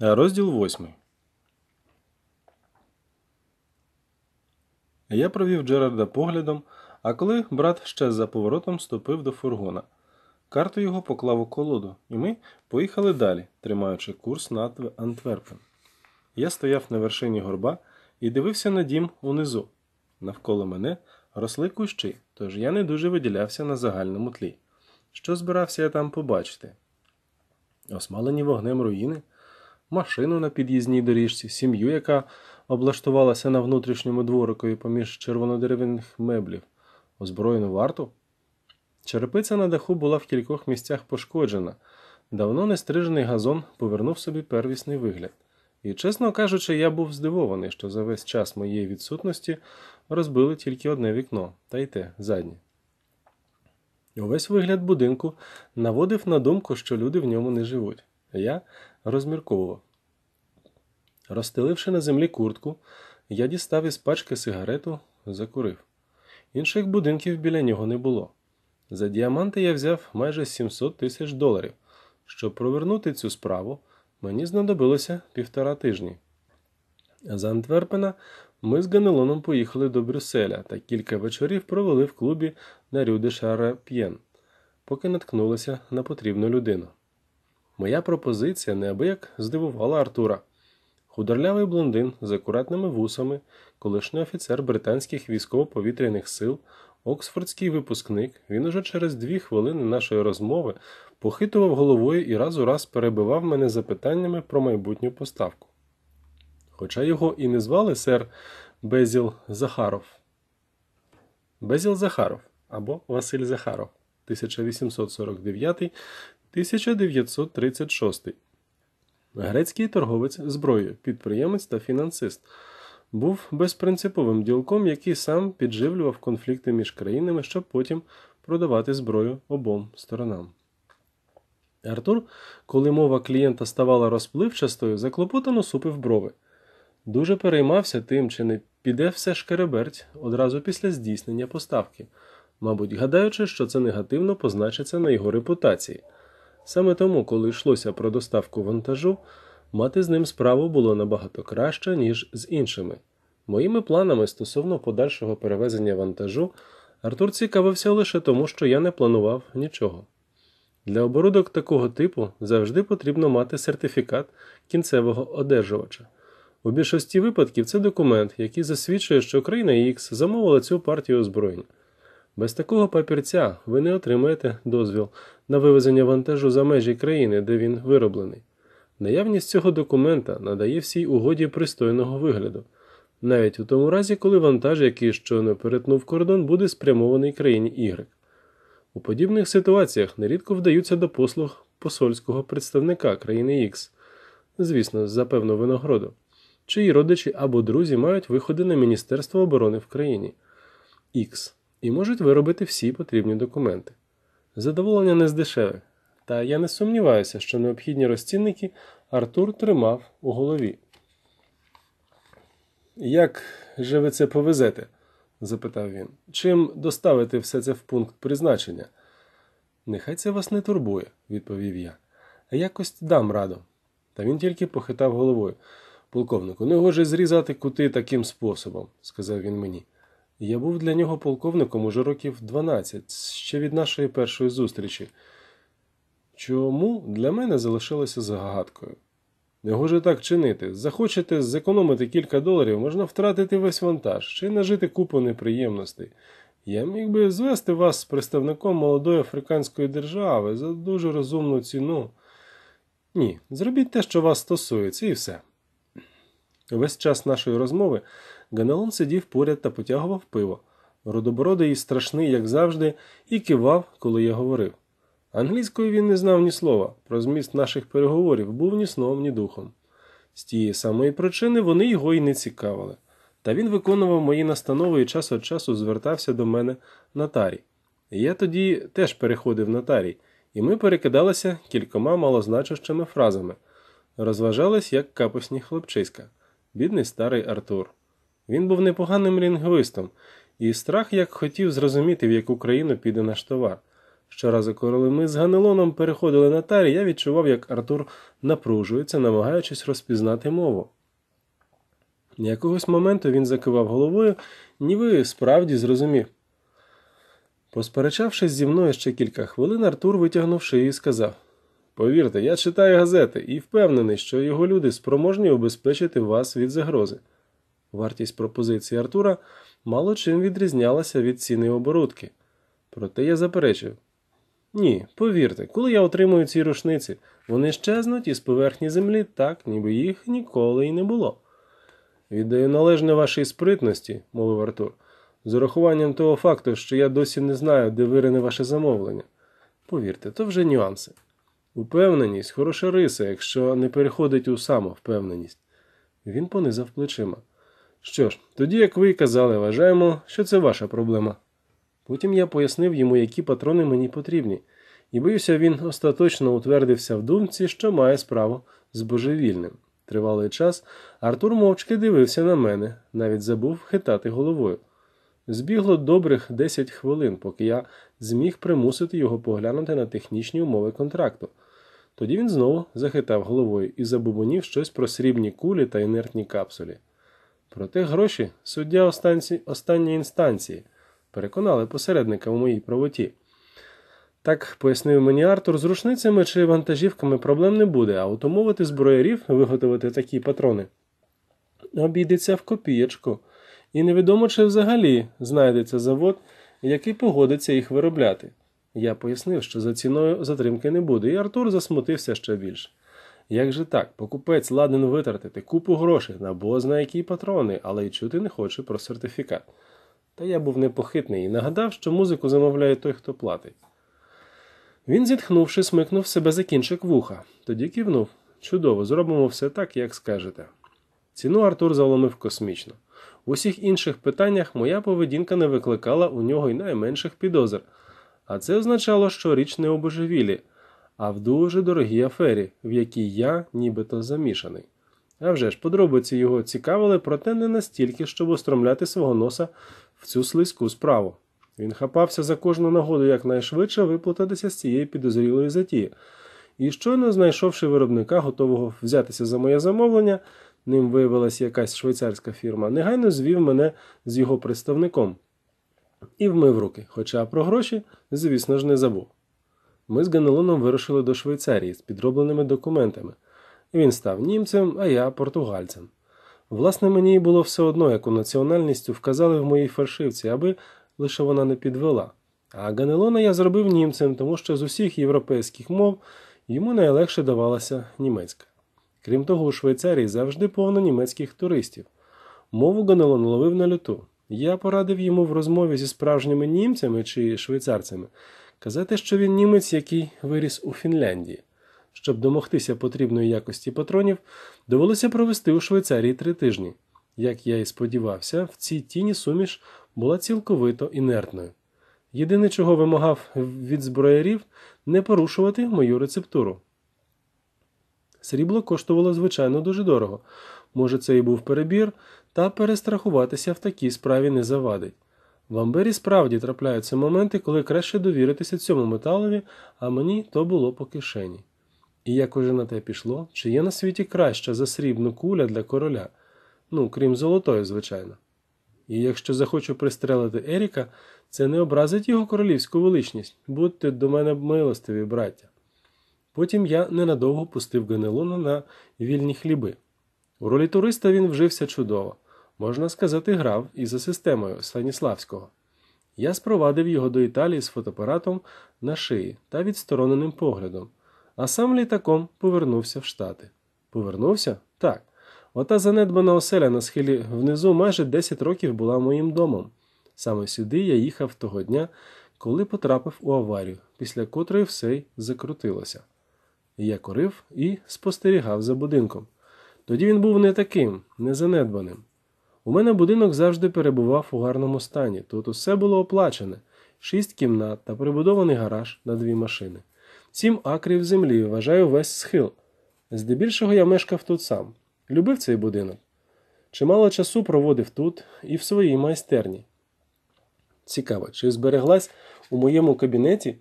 Розділ 8. Я провів Джерарда поглядом, а коли брат ще за поворотом ступив до фургона. Карту його поклав у колоду, і ми поїхали далі, тримаючи курс на Антверпен. Я стояв на вершині горба і дивився на дім унизу. Навколо мене росли кущі, тож я не дуже виділявся на загальному тлі. Що збирався я там побачити? Осмалені вогнем руїни машину на під'їзній доріжці, сім'ю, яка облаштувалася на внутрішньому дворикові поміж червонодерев'яних меблів, озброєну варту. Черепиця на даху була в кількох місцях пошкоджена. Давно нестрижений газон повернув собі первісний вигляд. І, чесно кажучи, я був здивований, що за весь час моєї відсутності розбили тільки одне вікно, та й те заднє. Увесь вигляд будинку наводив на думку, що люди в ньому не живуть. Я розмірковував, Розстеливши на землі куртку, я дістав із пачки сигарету, закурив. Інших будинків біля нього не було. За діаманти я взяв майже 700 тисяч доларів. Щоб провернути цю справу, мені знадобилося півтора тижні. З Антверпена ми з Ганелоном поїхали до Брюсселя та кілька вечорів провели в клубі на Рюде Шара П'єн, поки наткнулися на потрібну людину. Моя пропозиція неабияк здивувала Артура. Худорлявий блондин з акуратними вусами, колишній офіцер британських військово-повітряних сил, оксфордський випускник, він уже через дві хвилини нашої розмови похитував головою і раз у раз перебивав мене запитаннями про майбутню поставку. Хоча його і не звали сер Безіл Захаров. Безіл Захаров або Василь Захаров 1849 1936 Грецький торговець зброєю, підприємець та фінансист. Був безпринциповим ділком, який сам підживлював конфлікти між країнами, щоб потім продавати зброю обом сторонам. Артур, коли мова клієнта ставала розпливчастою, заклопотано супив брови. Дуже переймався тим, чи не піде все шкереберть одразу після здійснення поставки, мабуть, гадаючи, що це негативно позначиться на його репутації. Саме тому, коли йшлося про доставку вантажу, мати з ним справу було набагато краще, ніж з іншими. Моїми планами стосовно подальшого перевезення вантажу, Артур цікавився лише тому, що я не планував нічого. Для оборудок такого типу завжди потрібно мати сертифікат кінцевого одержувача. У більшості випадків це документ, який засвідчує, що країна X замовила цю партію озброєнь. Без такого папірця ви не отримаєте дозвіл на вивезення вантажу за межі країни, де він вироблений. Наявність цього документа надає всій угоді пристойного вигляду, навіть у тому разі, коли вантаж, який щойно перетнув кордон, буде спрямований країні Y. У подібних ситуаціях нерідко вдаються до послуг посольського представника країни X, звісно, за певну винагороду, чиї родичі або друзі мають виходи на Міністерство оборони в країні X і можуть виробити всі потрібні документи. Задоволення не здешеве, та я не сумніваюся, що необхідні розцінники Артур тримав у голові. Як же ви це повезете? запитав він. Чим доставити все це в пункт призначення? Нехай це вас не турбує, відповів я. А якось дам раду. Та він тільки похитав головою. Полковнику, не гоже зрізати кути таким способом, сказав він мені. Я був для нього полковником уже років 12, ще від нашої першої зустрічі. Чому для мене залишилося загадкою? Не гоже так чинити. Захочете зекономити кілька доларів, можна втратити весь вантаж чи нажити купу неприємностей. Я міг би звести вас з представником молодої африканської держави за дуже розумну ціну. Ні, зробіть те, що вас стосується, і все. Весь час нашої розмови Ганаон сидів поряд та потягував пиво. Родобородий і страшний, як завжди, і кивав, коли я говорив. Англійською він не знав ні слова, про зміст наших переговорів був ні сном, ні духом. З тієї самої причини вони його й не цікавили. Та він виконував мої настанови і час від часу звертався до мене на тарі. Я тоді теж переходив на тарі, і ми перекидалися кількома малозначущими фразами, розважались як капусні хлопчиська, бідний старий Артур. Він був непоганим лінгвистом, і страх як хотів зрозуміти, в яку країну піде наш товар. Щоразу, коли ми з Ганелоном переходили на тарі, я відчував, як Артур напружується, намагаючись розпізнати мову. Якогось моменту він закивав головою, ніби справді зрозумів. Посперечавшись зі мною ще кілька хвилин, Артур витягнув шию і сказав Повірте, я читаю газети і впевнений, що його люди спроможні обезпечити вас від загрози. Вартість пропозиції Артура мало чим відрізнялася від ціни оборудки. Проте я заперечив ні, повірте, коли я отримую ці рушниці, вони щезнуть із поверхні землі так, ніби їх ніколи і не було. Віддаю належне вашій спритності, мовив Артур, з урахуванням того факту, що я досі не знаю, де вирине ваше замовлення. Повірте, то вже нюанси. Упевненість хороша риса, якщо не переходить у самовпевненість. Він понизав плечима. Що ж, тоді, як ви і казали, вважаємо, що це ваша проблема. Потім я пояснив йому, які патрони мені потрібні, і боюся, він остаточно утвердився в думці, що має справу з божевільним. Тривалий час Артур мовчки дивився на мене, навіть забув хитати головою. Збігло добрих 10 хвилин, поки я зміг примусити його поглянути на технічні умови контракту. Тоді він знову захитав головою і забубонів щось про срібні кулі та інертні капсулі. Проте гроші суддя останньої інстанції переконали посередника у моїй правоті. Так пояснив мені Артур, з рушницями чи вантажівками проблем не буде, а утомовити зброярів виготовити такі патрони обійдеться в копієчку, і невідомо, чи взагалі знайдеться завод, який погодиться їх виробляти. Я пояснив, що за ціною затримки не буде, і Артур засмутився ще більше. Як же так, покупець ладен витратити купу грошей на бозна які патрони, але й чути не хоче про сертифікат. Та я був непохитний і нагадав, що музику замовляє той, хто платить. Він, зітхнувши, смикнув себе за кінчик вуха, тоді кивнув чудово, зробимо все так, як скажете. Ціну Артур заломив космічно. В усіх інших питаннях моя поведінка не викликала у нього й найменших підозр, а це означало, що річ не у божевілі, а в дуже дорогій афері, в якій я нібито замішаний. А вже ж, подробиці його цікавили, проте не настільки, щоб устромляти свого носа в цю слизьку справу. Він хапався за кожну нагоду якнайшвидше виплутатися з цієї підозрілої затії. І щойно знайшовши виробника, готового взятися за моє замовлення, ним виявилася якась швейцарська фірма, негайно звів мене з його представником і вмив руки, хоча про гроші, звісно ж, не забув. Ми з Ганелоном вирушили до Швейцарії з підробленими документами. Він став німцем, а я португальцем. Власне, мені було все одно, яку національністю вказали в моїй фальшивці, аби лише вона не підвела. А Ганелона я зробив німцем, тому що з усіх європейських мов йому найлегше давалася німецька. Крім того, у Швейцарії завжди повно німецьких туристів. Мову Ганелон ловив на люту. Я порадив йому в розмові зі справжніми німцями чи швейцарцями Казати, що він німець, який виріс у Фінляндії. Щоб домогтися потрібної якості патронів, довелося провести у Швейцарії три тижні. Як я і сподівався, в цій тіні суміш була цілковито інертною. Єдине, чого вимагав від зброярів, не порушувати мою рецептуру. Срібло коштувало, звичайно, дуже дорого. Може, це і був перебір, та перестрахуватися в такій справі не завадить. В амбері справді трапляються моменти, коли краще довіритися цьому металові, а мені то було по кишені. І як уже на те пішло, чи є на світі краща за срібну куля для короля, ну крім золотої, звичайно. І якщо захочу пристрелити Еріка, це не образить його королівську величність, будьте до мене милостиві, браття. Потім я ненадовго пустив Ганелона на вільні хліби. У ролі туриста він вжився чудово можна сказати, грав і за системою Станіславського. Я спровадив його до Італії з фотоапаратом на шиї та відстороненим поглядом, а сам літаком повернувся в Штати. Повернувся? Так. Ота занедбана оселя на схилі внизу майже 10 років була моїм домом. Саме сюди я їхав того дня, коли потрапив у аварію, після котрої все й закрутилося. Я корив і спостерігав за будинком. Тоді він був не таким, не занедбаним. У мене будинок завжди перебував у гарному стані, тут усе було оплачене, шість кімнат та прибудований гараж на дві машини, сім акрів землі, вважаю весь схил. Здебільшого я мешкав тут сам, любив цей будинок. Чимало часу проводив тут і в своїй майстерні. Цікаво, чи збереглась у моєму кабінеті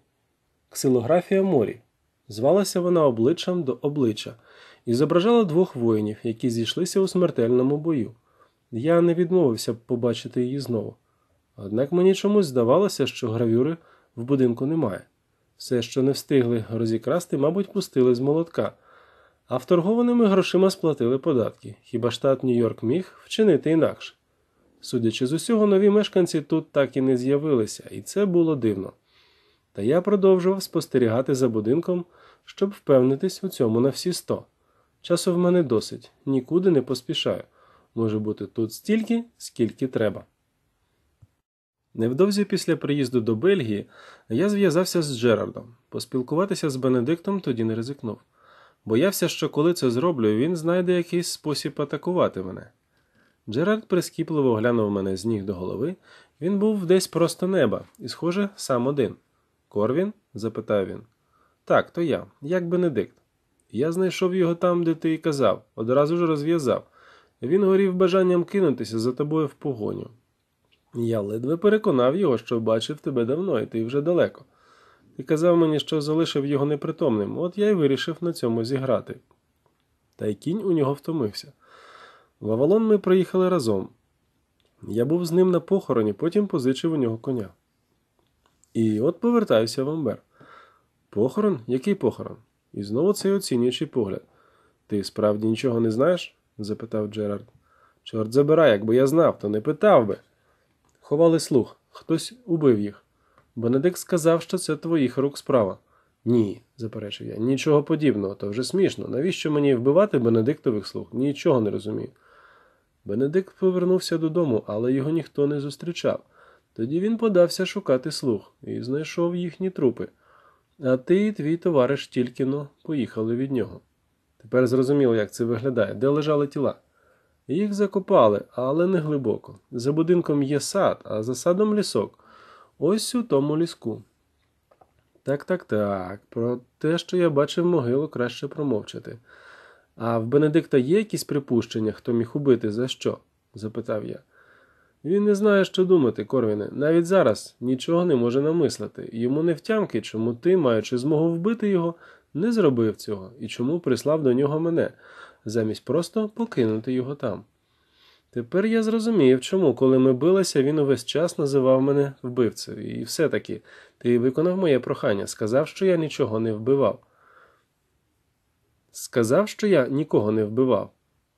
ксилографія морі. Звалася вона обличчям до обличчя і зображала двох воїнів, які зійшлися у смертельному бою. Я не відмовився б побачити її знову. Однак мені чомусь здавалося, що гравюри в будинку немає. Все, що не встигли розікрасти, мабуть, пустили з молотка, а вторгованими грошима сплатили податки, хіба штат Нью-Йорк міг вчинити інакше. Судячи з усього, нові мешканці тут так і не з'явилися, і це було дивно. Та я продовжував спостерігати за будинком, щоб впевнитись у цьому на всі сто. Часу в мене досить, нікуди не поспішаю може бути тут стільки, скільки треба. Невдовзі після приїзду до Бельгії я зв'язався з Джерардом. Поспілкуватися з Бенедиктом тоді не ризикнув. Боявся, що коли це зроблю, він знайде якийсь спосіб атакувати мене. Джерард прискіпливо оглянув мене з ніг до голови. Він був десь просто неба, і, схоже, сам один. Корвін? запитав він. Так, то я, як Бенедикт. Я знайшов його там, де ти і казав, одразу ж розв'язав. Він горів бажанням кинутися за тобою в погоню. Я ледве переконав його, що бачив тебе давно, і ти вже далеко. Ти казав мені, що залишив його непритомним, от я й вирішив на цьому зіграти. Та й кінь у нього втомився. В Авалон ми приїхали разом. Я був з ним на похороні, потім позичив у нього коня. І от повертаюся в Амбер. Похорон? Який похорон? І знову цей оцінюючий погляд. Ти справді нічого не знаєш? запитав Джерард. Чорт забирай, якби я знав, то не питав би. Ховали слух, хтось убив їх. Бенедикт сказав, що це твоїх рук справа. Ні, заперечив я, нічого подібного, то вже смішно. Навіщо мені вбивати Бенедиктових слуг? Нічого не розумію. Бенедикт повернувся додому, але його ніхто не зустрічав. Тоді він подався шукати слуг і знайшов їхні трупи. А ти і твій товариш тільки но поїхали від нього. Тепер зрозуміло, як це виглядає, де лежали тіла. Їх закопали, але не глибоко. За будинком є сад, а за садом лісок. Ось у тому ліску. Так, так, так. Про те, що я бачив могилу, краще промовчати. А в Бенедикта є якісь припущення, хто міг убити, за що? запитав я. Він не знає, що думати, Корвіне. Навіть зараз нічого не може намислити. Йому не втямки, чому ти, маючи змогу вбити його, не зробив цього і чому прислав до нього мене, замість просто покинути його там. Тепер я зрозумів, чому, коли ми билися, він увесь час називав мене вбивцею, і все таки ти виконав моє прохання, сказав, що я нічого не вбивав. Сказав, що я нікого не вбивав.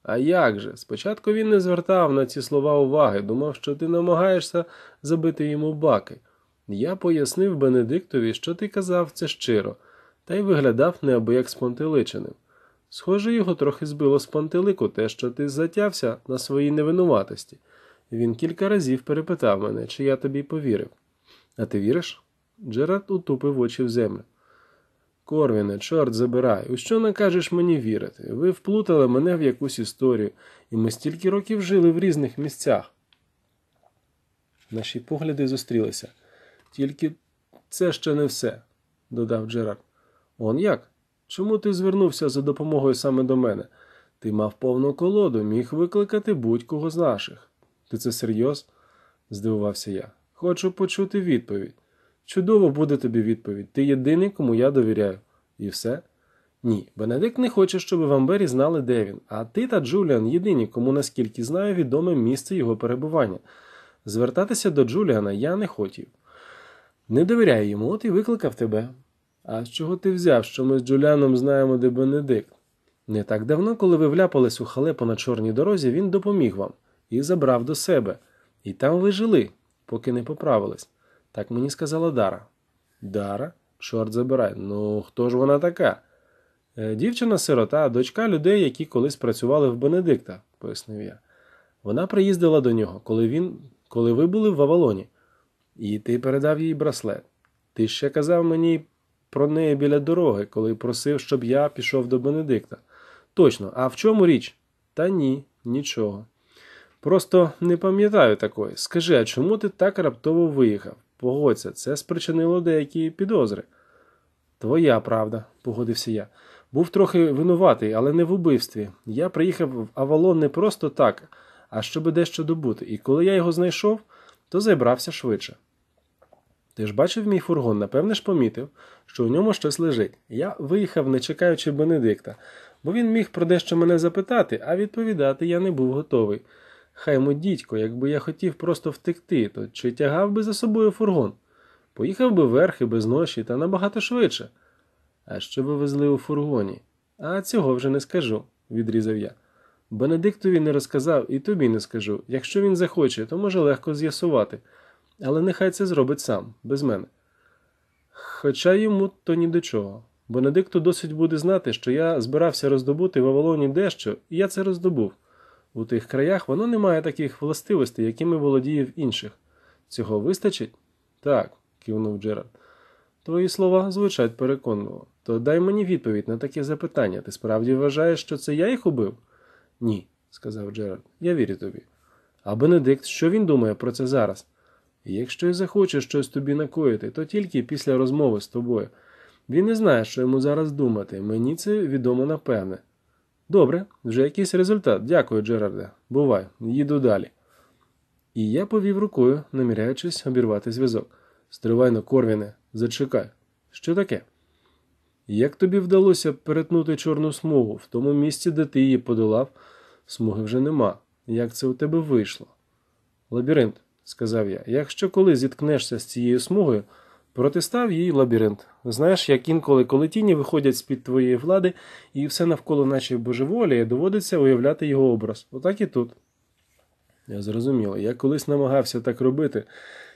А як же? Спочатку він не звертав на ці слова уваги, думав, що ти намагаєшся забити йому баки. Я пояснив Бенедиктові, що ти казав це щиро та й виглядав неабияк спонтеличеним. Схоже, його трохи збило з пантелику те, що ти затявся на своїй невинуватості. Він кілька разів перепитав мене, чи я тобі повірив. А ти віриш? Джерард утупив очі в землю. Корвіне, чорт забирай, у що накажеш мені вірити? Ви вплутали мене в якусь історію, і ми стільки років жили в різних місцях. Наші погляди зустрілися. Тільки це ще не все, додав Джерард. Он як? Чому ти звернувся за допомогою саме до мене? Ти мав повну колоду, міг викликати будь-кого з наших. Ти це серйоз? здивувався я. Хочу почути відповідь. Чудово буде тобі відповідь. Ти єдиний, кому я довіряю. І все? Ні, Бенедикт не хоче, щоб в Амбері знали, де він. А ти та Джуліан єдині, кому, наскільки знаю, відоме місце його перебування. Звертатися до Джуліана я не хотів. Не довіряю йому, от і викликав тебе. А з чого ти взяв, що ми з Джуліаном знаємо, де Бенедикт? Не так давно, коли ви вляпались у халепу на чорній дорозі, він допоміг вам і забрав до себе. І там ви жили, поки не поправились. Так мені сказала Дара. Дара? Чорт забирай. Ну хто ж вона така? Е, дівчина сирота, дочка людей, які колись працювали в Бенедикта, пояснив я. Вона приїздила до нього, коли він, коли ви були в Авалоні, і ти передав їй браслет. Ти ще казав мені про неї біля дороги, коли просив, щоб я пішов до Бенедикта. Точно, а в чому річ? Та ні, нічого. Просто не пам'ятаю такої. Скажи, а чому ти так раптово виїхав? Погодься, це спричинило деякі підозри. Твоя правда, погодився я. Був трохи винуватий, але не в убивстві. Я приїхав в Авалон не просто так, а щоби дещо добути, і коли я його знайшов, то зайбрався швидше. Ти ж бачив мій фургон, напевне ж помітив, що у ньому щось лежить. Я виїхав, не чекаючи Бенедикта, бо він міг про дещо мене запитати, а відповідати я не був готовий. Хай му дідько, якби я хотів просто втекти, то чи тягав би за собою фургон? Поїхав би верхи без ноші та набагато швидше. А що ви везли у фургоні? А цього вже не скажу, відрізав я. Бенедиктові не розказав і тобі не скажу. Якщо він захоче, то може легко з'ясувати але нехай це зробить сам, без мене. Хоча йому то ні до чого. Бенедикту досить буде знати, що я збирався роздобути в Авалоні дещо, і я це роздобув. У тих краях воно не має таких властивостей, якими володіє в інших. Цього вистачить? Так, кивнув Джерард. Твої слова звучать переконливо. То дай мені відповідь на таке запитання. Ти справді вважаєш, що це я їх убив? Ні, сказав Джерард. Я вірю тобі. А Бенедикт, що він думає про це зараз? Якщо я захочу щось тобі накоїти, то тільки після розмови з тобою. Він не знає, що йому зараз думати. Мені це відомо напевне. Добре, вже якийсь результат. Дякую, Джерарде. Бувай, їду далі. І я повів рукою, наміряючись обірвати зв'язок. Стривай на корвіне, зачекай. Що таке? Як тобі вдалося перетнути чорну смугу в тому місці, де ти її подолав, смуги вже нема. Як це у тебе вийшло? Лабіринт сказав я. Якщо коли зіткнешся з цією смугою, протистав їй лабіринт. Знаєш, як інколи коли тіні виходять з-під твоєї влади, і все навколо наче божеволіє, доводиться уявляти його образ. Отак і тут. Я зрозуміло. Я колись намагався так робити,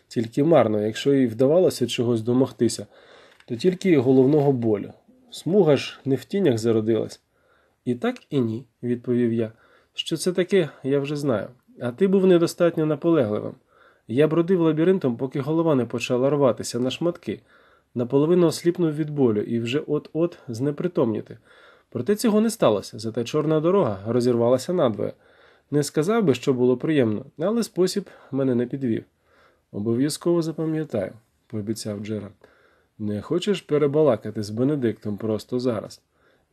тільки марно, якщо їй вдавалося чогось домогтися, то тільки головного болю. Смуга ж не в тінях зародилась. І так і ні, відповів я. Що це таке, я вже знаю. А ти був недостатньо наполегливим. Я бродив лабіринтом, поки голова не почала рватися на шматки, наполовину осліпнув від болю і вже от-от знепритомніти. Проте цього не сталося, зате чорна дорога розірвалася надвоє. Не сказав би, що було приємно, але спосіб мене не підвів. Обов'язково запам'ятаю, пообіцяв Джерард. Не хочеш перебалакати з Бенедиктом просто зараз?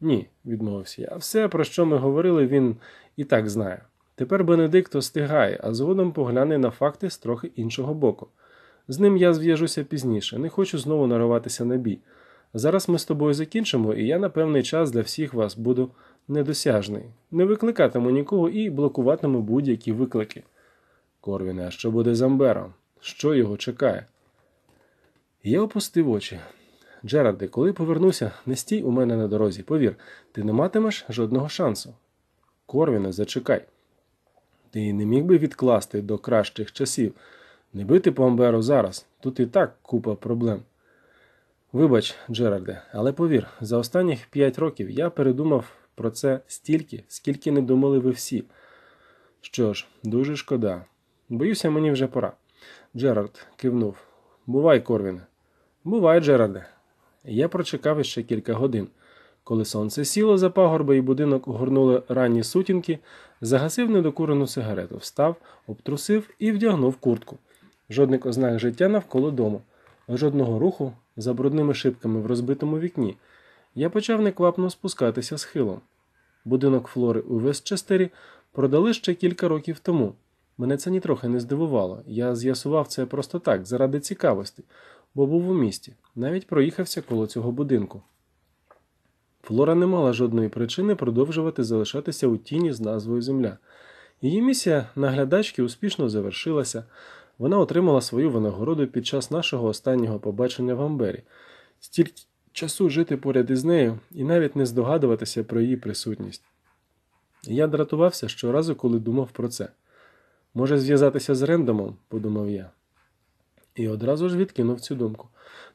Ні, відмовився я. Все, про що ми говорили, він і так знає. Тепер Бенедикт остигає, а згодом погляне на факти з трохи іншого боку. З ним я зв'яжуся пізніше, не хочу знову нарватися на бій. Зараз ми з тобою закінчимо, і я на певний час для всіх вас буду недосяжний. Не викликатиму нікого і блокуватиму будь-які виклики. Корвіне, а що буде з Амбером? Що його чекає? Я опустив очі. Джераде, коли повернуся, не стій у мене на дорозі. Повір, ти не матимеш жодного шансу. Корвіне, зачекай. Ти не міг би відкласти до кращих часів, не бити по Амберу зараз, тут і так купа проблем. Вибач, Джеральде, але повір, за останніх п'ять років я передумав про це стільки, скільки не думали ви всі. Що ж, дуже шкода. Боюся, мені вже пора. Джерард кивнув. Бувай, Корвіне. Бувай, Джерарде. Я прочекав ще кілька годин. Коли сонце сіло за пагорби і будинок огорнули ранні сутінки, загасив недокурену сигарету, встав, обтрусив і вдягнув куртку. Жодних ознак життя навколо дому, жодного руху за брудними шибками в розбитому вікні. Я почав неквапно спускатися схилом. Будинок флори у Вестчестері продали ще кілька років тому. Мене це нітрохи не здивувало. Я з'ясував це просто так, заради цікавості, бо був у місті, навіть проїхався коло цього будинку. Флора не мала жодної причини продовжувати залишатися у тіні з назвою Земля. Її місія наглядачки успішно завершилася. Вона отримала свою винагороду під час нашого останнього побачення в Амбері. Стільки часу жити поряд із нею і навіть не здогадуватися про її присутність. Я дратувався щоразу, коли думав про це. Може, зв'язатися з рендомом, подумав я. І одразу ж відкинув цю думку.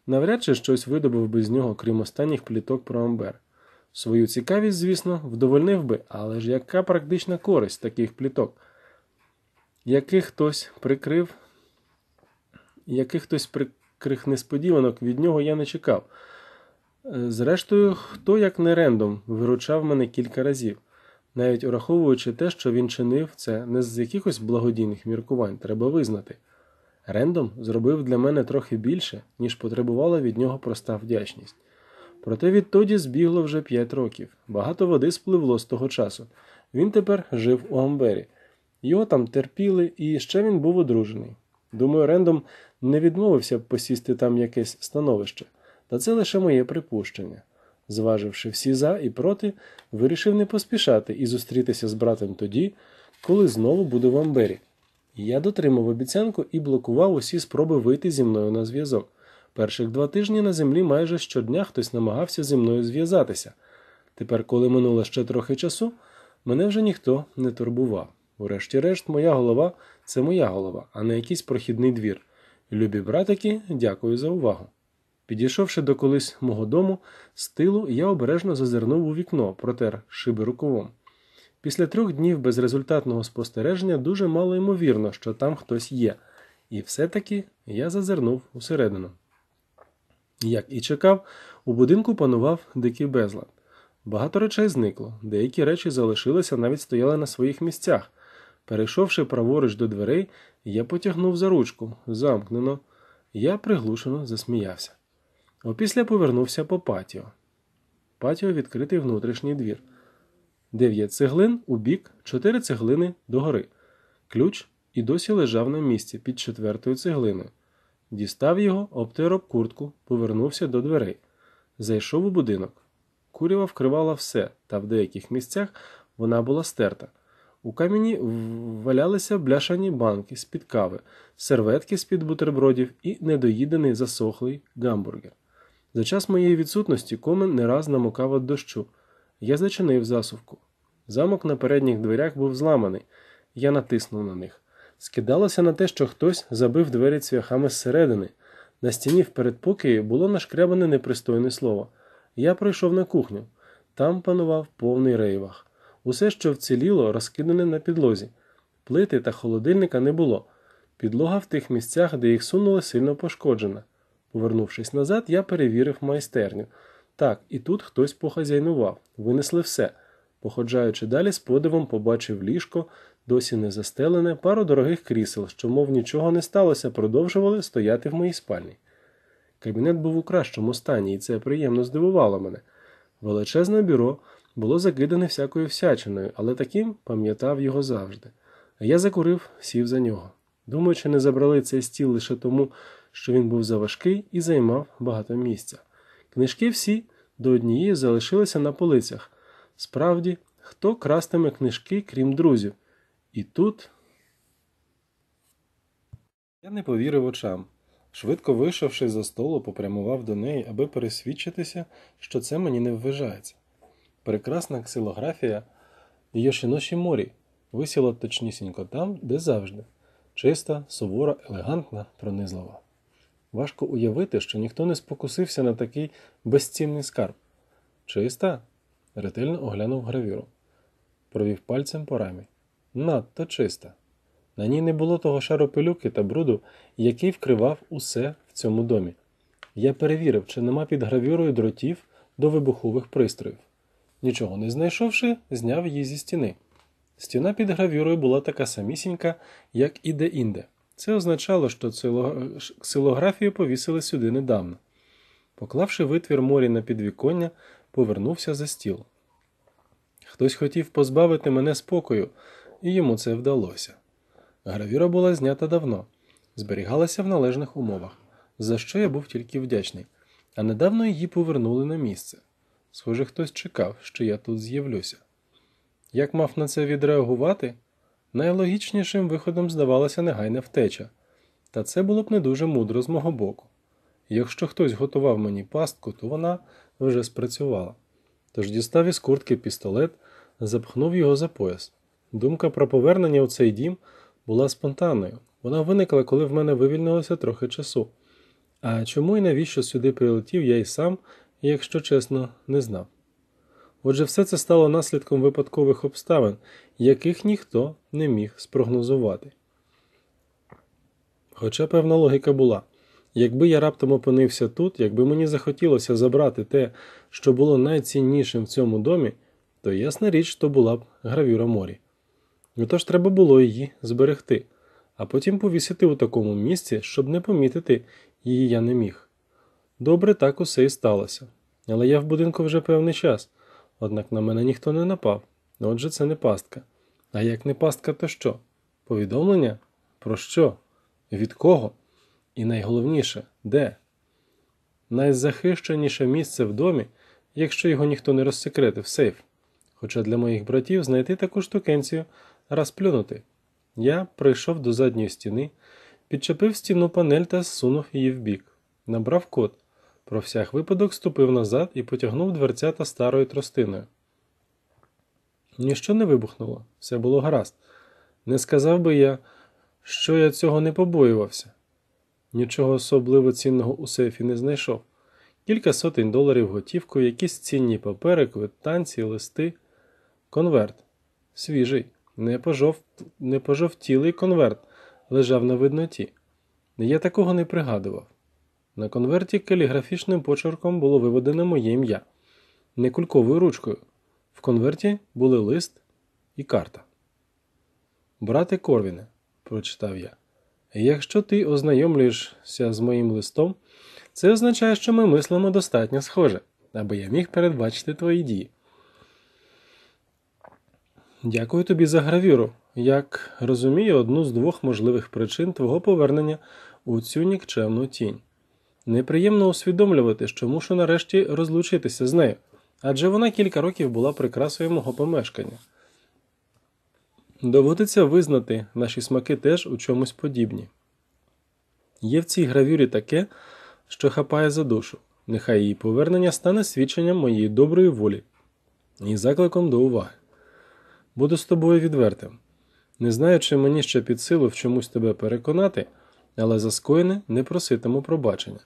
Навряд чи щось видобув би з нього, крім останніх пліток про Амбер. Свою цікавість, звісно, вдовольнив би, але ж яка практична користь таких пліток, яких хтось прикрив, яких хтось прикрив несподіванок, від нього я не чекав. Е, зрештою, хто як не рендом виручав мене кілька разів, навіть ураховуючи те, що він чинив це не з якихось благодійних міркувань, треба визнати. Рендом зробив для мене трохи більше, ніж потребувала від нього проста вдячність. Проте відтоді збігло вже п'ять років. Багато води спливло з того часу. Він тепер жив у Амбері. Його там терпіли, і ще він був одружений. Думаю, рендом не відмовився б посісти там якесь становище, та це лише моє припущення. Зваживши всі за і проти, вирішив не поспішати і зустрітися з братом тоді, коли знову буду в Амбері. Я дотримав обіцянку і блокував усі спроби вийти зі мною на зв'язок. Перших два тижні на землі майже щодня хтось намагався зі мною зв'язатися. Тепер, коли минуло ще трохи часу, мене вже ніхто не турбував. врешті решт моя голова це моя голова, а не якийсь прохідний двір. Любі братики, дякую за увагу. Підійшовши до колись мого дому з тилу, я обережно зазирнув у вікно, протер шиби рукавом. Після трьох днів безрезультатного спостереження дуже мало ймовірно, що там хтось є, і все таки я зазирнув усередину. Як і чекав, у будинку панував дикий безлад. Багато речей зникло, деякі речі залишилися, навіть стояли на своїх місцях. Перейшовши праворуч до дверей, я потягнув за ручку, замкнено, я приглушено засміявся. Опісля повернувся по патіо. Патіо відкритий внутрішній двір. Дев'ять цеглин у бік, чотири цеглини догори. Ключ і досі лежав на місці під четвертою цеглиною. Дістав його, обтироб куртку, повернувся до дверей. Зайшов у будинок. Курява вкривала все, та в деяких місцях вона була стерта. У камені валялися бляшані банки з-під кави, серветки з-під бутербродів і недоїдений засохлий гамбургер. За час моєї відсутності комен не раз намокав від дощу. Я зачинив засувку. Замок на передніх дверях був зламаний. Я натиснув на них скидалося на те, що хтось забив двері цвяхами зсередини. На стіні в передпокої було нашкрябане непристойне слово. Я прийшов на кухню. Там панував повний рейвах. Усе, що вціліло, розкидане на підлозі. Плити та холодильника не було. Підлога в тих місцях, де їх сунули, сильно пошкоджена. Повернувшись назад, я перевірив майстерню. Так, і тут хтось похазяйнував, винесли все. Походжаючи далі, з подивом побачив ліжко, досі не застелене, пару дорогих крісел, що, мов нічого не сталося, продовжували стояти в моїй спальні. Кабінет був у кращому стані, і це приємно здивувало мене. Величезне бюро було закидане всякою всячиною, але таким пам'ятав його завжди. А я закурив, сів за нього. Думаючи, не забрали цей стіл лише тому, що він був заважкий і займав багато місця. Книжки всі до однієї залишилися на полицях. Справді, хто крастиме книжки, крім друзів? І тут я не повірив очам. Швидко вийшовши за столу, попрямував до неї, аби пересвідчитися, що це мені не вважається. Прекрасна ксилографія Йошиноші морі висіла точнісінько там, де завжди, чиста, сувора, елегантна, пронизлива. Важко уявити, що ніхто не спокусився на такий безцінний скарб. Чиста? ретельно оглянув гравіру, провів пальцем по рамі надто чиста. На ній не було того шару пилюки та бруду, який вкривав усе в цьому домі. Я перевірив, чи нема під гравюрою дротів до вибухових пристроїв. Нічого не знайшовши, зняв її зі стіни. Стіна під гравюрою була така самісінька, як і де-інде. Це означало, що ксилографію повісили сюди недавно. Поклавши витвір морі на підвіконня, повернувся за стіл. Хтось хотів позбавити мене спокою, і йому це вдалося. Гравіра була знята давно, зберігалася в належних умовах, за що я був тільки вдячний, а недавно її повернули на місце. Схоже, хтось чекав, що я тут з'явлюся. Як мав на це відреагувати, найлогічнішим виходом здавалася негайна втеча, та це було б не дуже мудро з мого боку. Якщо хтось готував мені пастку, то вона вже спрацювала. Тож дістав із куртки пістолет, запхнув його за пояс. Думка про повернення у цей дім була спонтанною. Вона виникла, коли в мене вивільнилося трохи часу. А чому і навіщо сюди прилетів, я і сам, якщо чесно, не знав. Отже, все це стало наслідком випадкових обставин, яких ніхто не міг спрогнозувати. Хоча певна логіка була. Якби я раптом опинився тут, якби мені захотілося забрати те, що було найціннішим в цьому домі, то ясна річ, то була б гравюра морі. Ну тож треба було її зберегти, а потім повісити у такому місці, щоб не помітити її я не міг. Добре так усе і сталося. Але я в будинку вже певний час, однак на мене ніхто не напав, отже це не пастка. А як не пастка, то що? Повідомлення? Про що? Від кого? І найголовніше, де? Найзахищеніше місце в домі, якщо його ніхто не розсекретив, сейф. Хоча для моїх братів знайти таку штукенцію розплюнути. Я прийшов до задньої стіни, підчепив стіну панель та зсунув її вбік, набрав код. Про всяк випадок ступив назад і потягнув дверцята старою тростиною. Ніщо не вибухнуло, все було гаразд. Не сказав би я, що я цього не побоювався. Нічого особливо цінного у сейфі не знайшов. Кілька сотень доларів готівкою, якісь цінні папери, квитанці, листи, конверт свіжий непожов... непожовтілий конверт лежав на видноті. Я такого не пригадував. На конверті каліграфічним почерком було виведено моє ім'я, не кульковою ручкою. В конверті були лист і карта. Брате Корвіне, прочитав я, якщо ти ознайомлюєшся з моїм листом, це означає, що ми мислимо достатньо схоже, аби я міг передбачити твої дії. Дякую тобі за гравюру. Як розумію, одну з двох можливих причин твого повернення у цю нікчемну тінь. Неприємно усвідомлювати, що мушу нарешті розлучитися з нею, адже вона кілька років була прикрасою мого помешкання. Доводиться визнати, наші смаки теж у чомусь подібні. Є в цій гравюрі таке, що хапає за душу. Нехай її повернення стане свідченням моєї доброї волі і закликом до уваги. Буду з тобою відвертим. Не знаю, чи мені ще під силу в чомусь тебе переконати, але за скоєне не проситиму пробачення.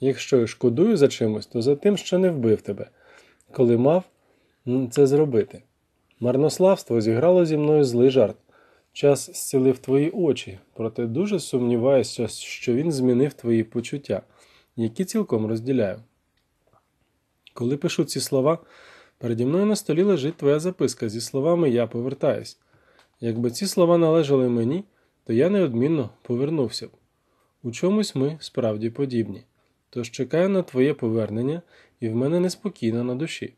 Якщо я шкодую за чимось, то за тим, що не вбив тебе, коли мав це зробити. Марнославство зіграло зі мною злий жарт. Час зцілив твої очі, проте дуже сумніваюся, що він змінив твої почуття, які цілком розділяю. Коли пишу ці слова. Переді мною на столі лежить твоя записка зі словами Я повертаюсь. Якби ці слова належали мені, то я неодмінно повернувся б. У чомусь ми справді подібні. Тож чекаю на твоє повернення, і в мене неспокійно на душі.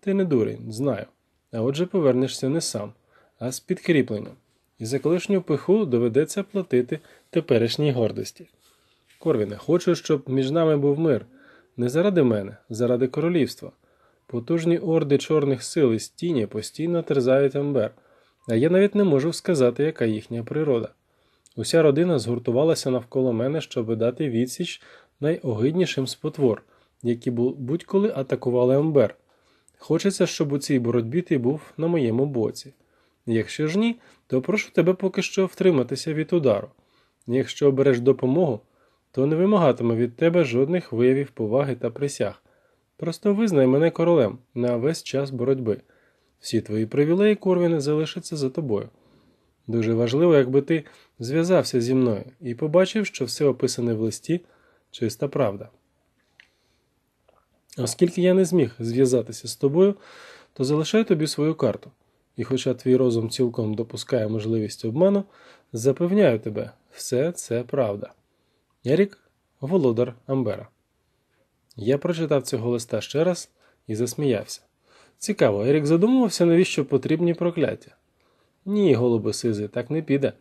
Ти не дурень, знаю. А отже, повернешся не сам, а з підкріпленням. І за колишню пиху доведеться платити теперішній гордості. Корвіне, хочу, щоб між нами був мир. Не заради мене, заради королівства. Потужні орди чорних сил із тіні постійно терзають Амбер, а я навіть не можу сказати, яка їхня природа. Уся родина згуртувалася навколо мене, щоб дати відсіч найогиднішим спотвор, які будь-коли атакували Амбер. Хочеться, щоб у цій боротьбі ти був на моєму боці. Якщо ж ні, то прошу тебе поки що втриматися від удару. Якщо обереш допомогу, то не вимагатиму від тебе жодних виявів поваги та присяг. Просто визнай мене королем на весь час боротьби. Всі твої привілеї, Корвіне, залишаться за тобою. Дуже важливо, якби ти зв'язався зі мною і побачив, що все описане в листі чиста правда. Оскільки я не зміг зв'язатися з тобою, то залишаю тобі свою карту. І, хоча твій розум цілком допускає можливість обману, запевняю тебе, все це правда. Ярік Володар Амбера я прочитав цього листа ще раз і засміявся. Цікаво, Ерік задумувався, навіщо потрібні прокляття. Ні, голубе Сизи, так не піде.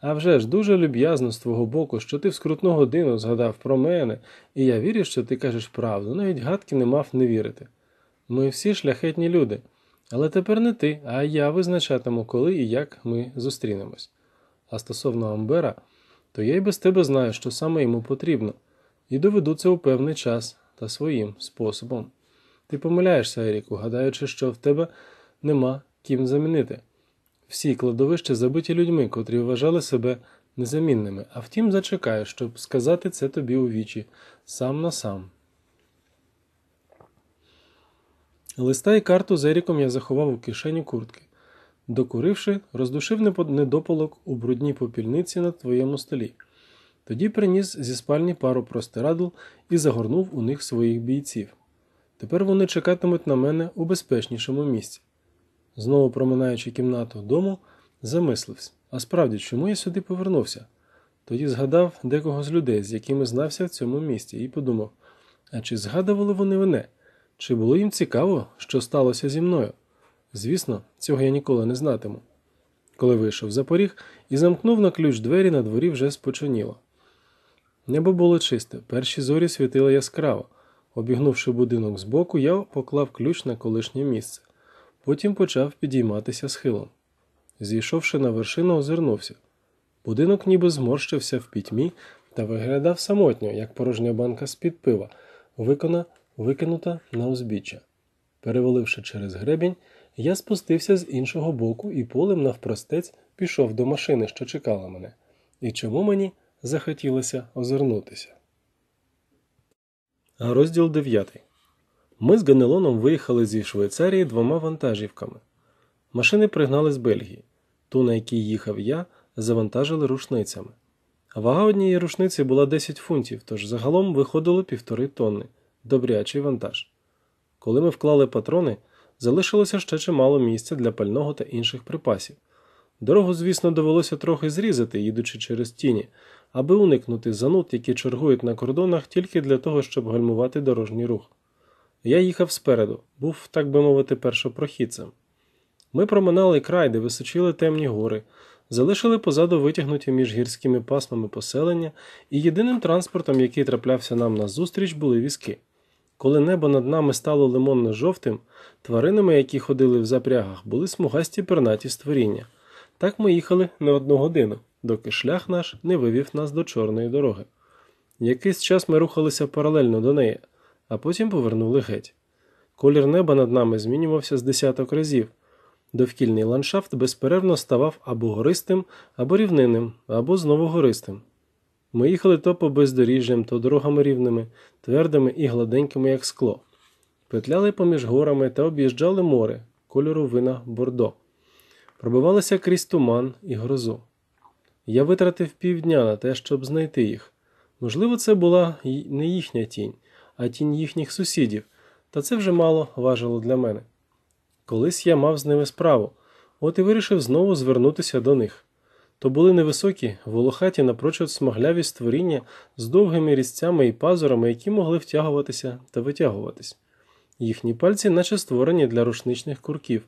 А вже ж дуже люб'язно з твого боку, що ти в скрутну годину згадав про мене, і я вірю, що ти кажеш правду, навіть гадки не мав не вірити. Ми всі шляхетні люди, але тепер не ти, а я визначатиму, коли і як ми зустрінемось. А стосовно Амбера, то я й без тебе знаю, що саме йому потрібно, і доведу це у певний час та своїм способом. Ти помиляєшся, Еріку, гадаючи, що в тебе нема ким замінити. Всі кладовища забиті людьми, котрі вважали себе незамінними, а втім зачекаю, щоб сказати це тобі у вічі, сам на сам. Листа і карту з Еріком я заховав у кишені куртки. Докуривши, роздушив недопалок у брудній попільниці на твоєму столі. Тоді приніс зі спальні пару простирадл і загорнув у них своїх бійців. Тепер вони чекатимуть на мене у безпечнішому місці. Знову проминаючи кімнату дому, замислився, а справді, чому я сюди повернувся? Тоді згадав декого з людей, з якими знався в цьому місці, і подумав: а чи згадували вони мене? Чи було їм цікаво, що сталося зі мною? Звісно, цього я ніколи не знатиму. Коли вийшов за поріг і замкнув на ключ двері, на дворі вже спочиніло. Небо було чисте, перші зорі світили яскраво. Обігнувши будинок збоку, я поклав ключ на колишнє місце, потім почав підійматися схилом. Зійшовши на вершину, озирнувся. Будинок ніби зморщився в пітьмі та виглядав самотньо, як порожня банка з-під пива, викона, викинута на узбіччя. Переваливши через гребінь, я спустився з іншого боку і полем навпростець пішов до машини, що чекала мене. І чому мені? захотілося озирнутися. Розділ 9. Ми з Ганелоном виїхали зі Швейцарії двома вантажівками. Машини пригнали з Бельгії. Ту, на якій їхав я, завантажили рушницями. Вага однієї рушниці була 10 фунтів, тож загалом виходило півтори тонни добрячий вантаж. Коли ми вклали патрони, залишилося ще чимало місця для пального та інших припасів. Дорогу, звісно, довелося трохи зрізати, їдучи через тіні, аби уникнути зануд, які чергують на кордонах тільки для того, щоб гальмувати дорожній рух. Я їхав спереду, був, так би мовити, першопрохідцем. Ми проминали край, де височили темні гори, залишили позаду витягнуті між гірськими пасмами поселення, і єдиним транспортом, який траплявся нам назустріч, були візки. Коли небо над нами стало лимонно-жовтим, тваринами, які ходили в запрягах, були смугасті пернаті створіння. Так ми їхали не одну годину доки шлях наш не вивів нас до чорної дороги. Якийсь час ми рухалися паралельно до неї, а потім повернули геть. Колір неба над нами змінювався з десяток разів. Довкільний ландшафт безперервно ставав або гористим, або рівнинним, або знову гористим. Ми їхали то по бездоріжжям, то дорогами рівними, твердими і гладенькими, як скло, петляли поміж горами та об'їжджали море кольору вина Бордо, пробивалися крізь туман і грозу. Я витратив півдня на те, щоб знайти їх. Можливо, це була не їхня тінь, а тінь їхніх сусідів, та це вже мало важило для мене. Колись я мав з ними справу, от і вирішив знову звернутися до них. То були невисокі, волохаті напрочуд смагляві створіння з довгими різцями і пазурами, які могли втягуватися та витягуватись. Їхні пальці, наче створені для рушничних курків,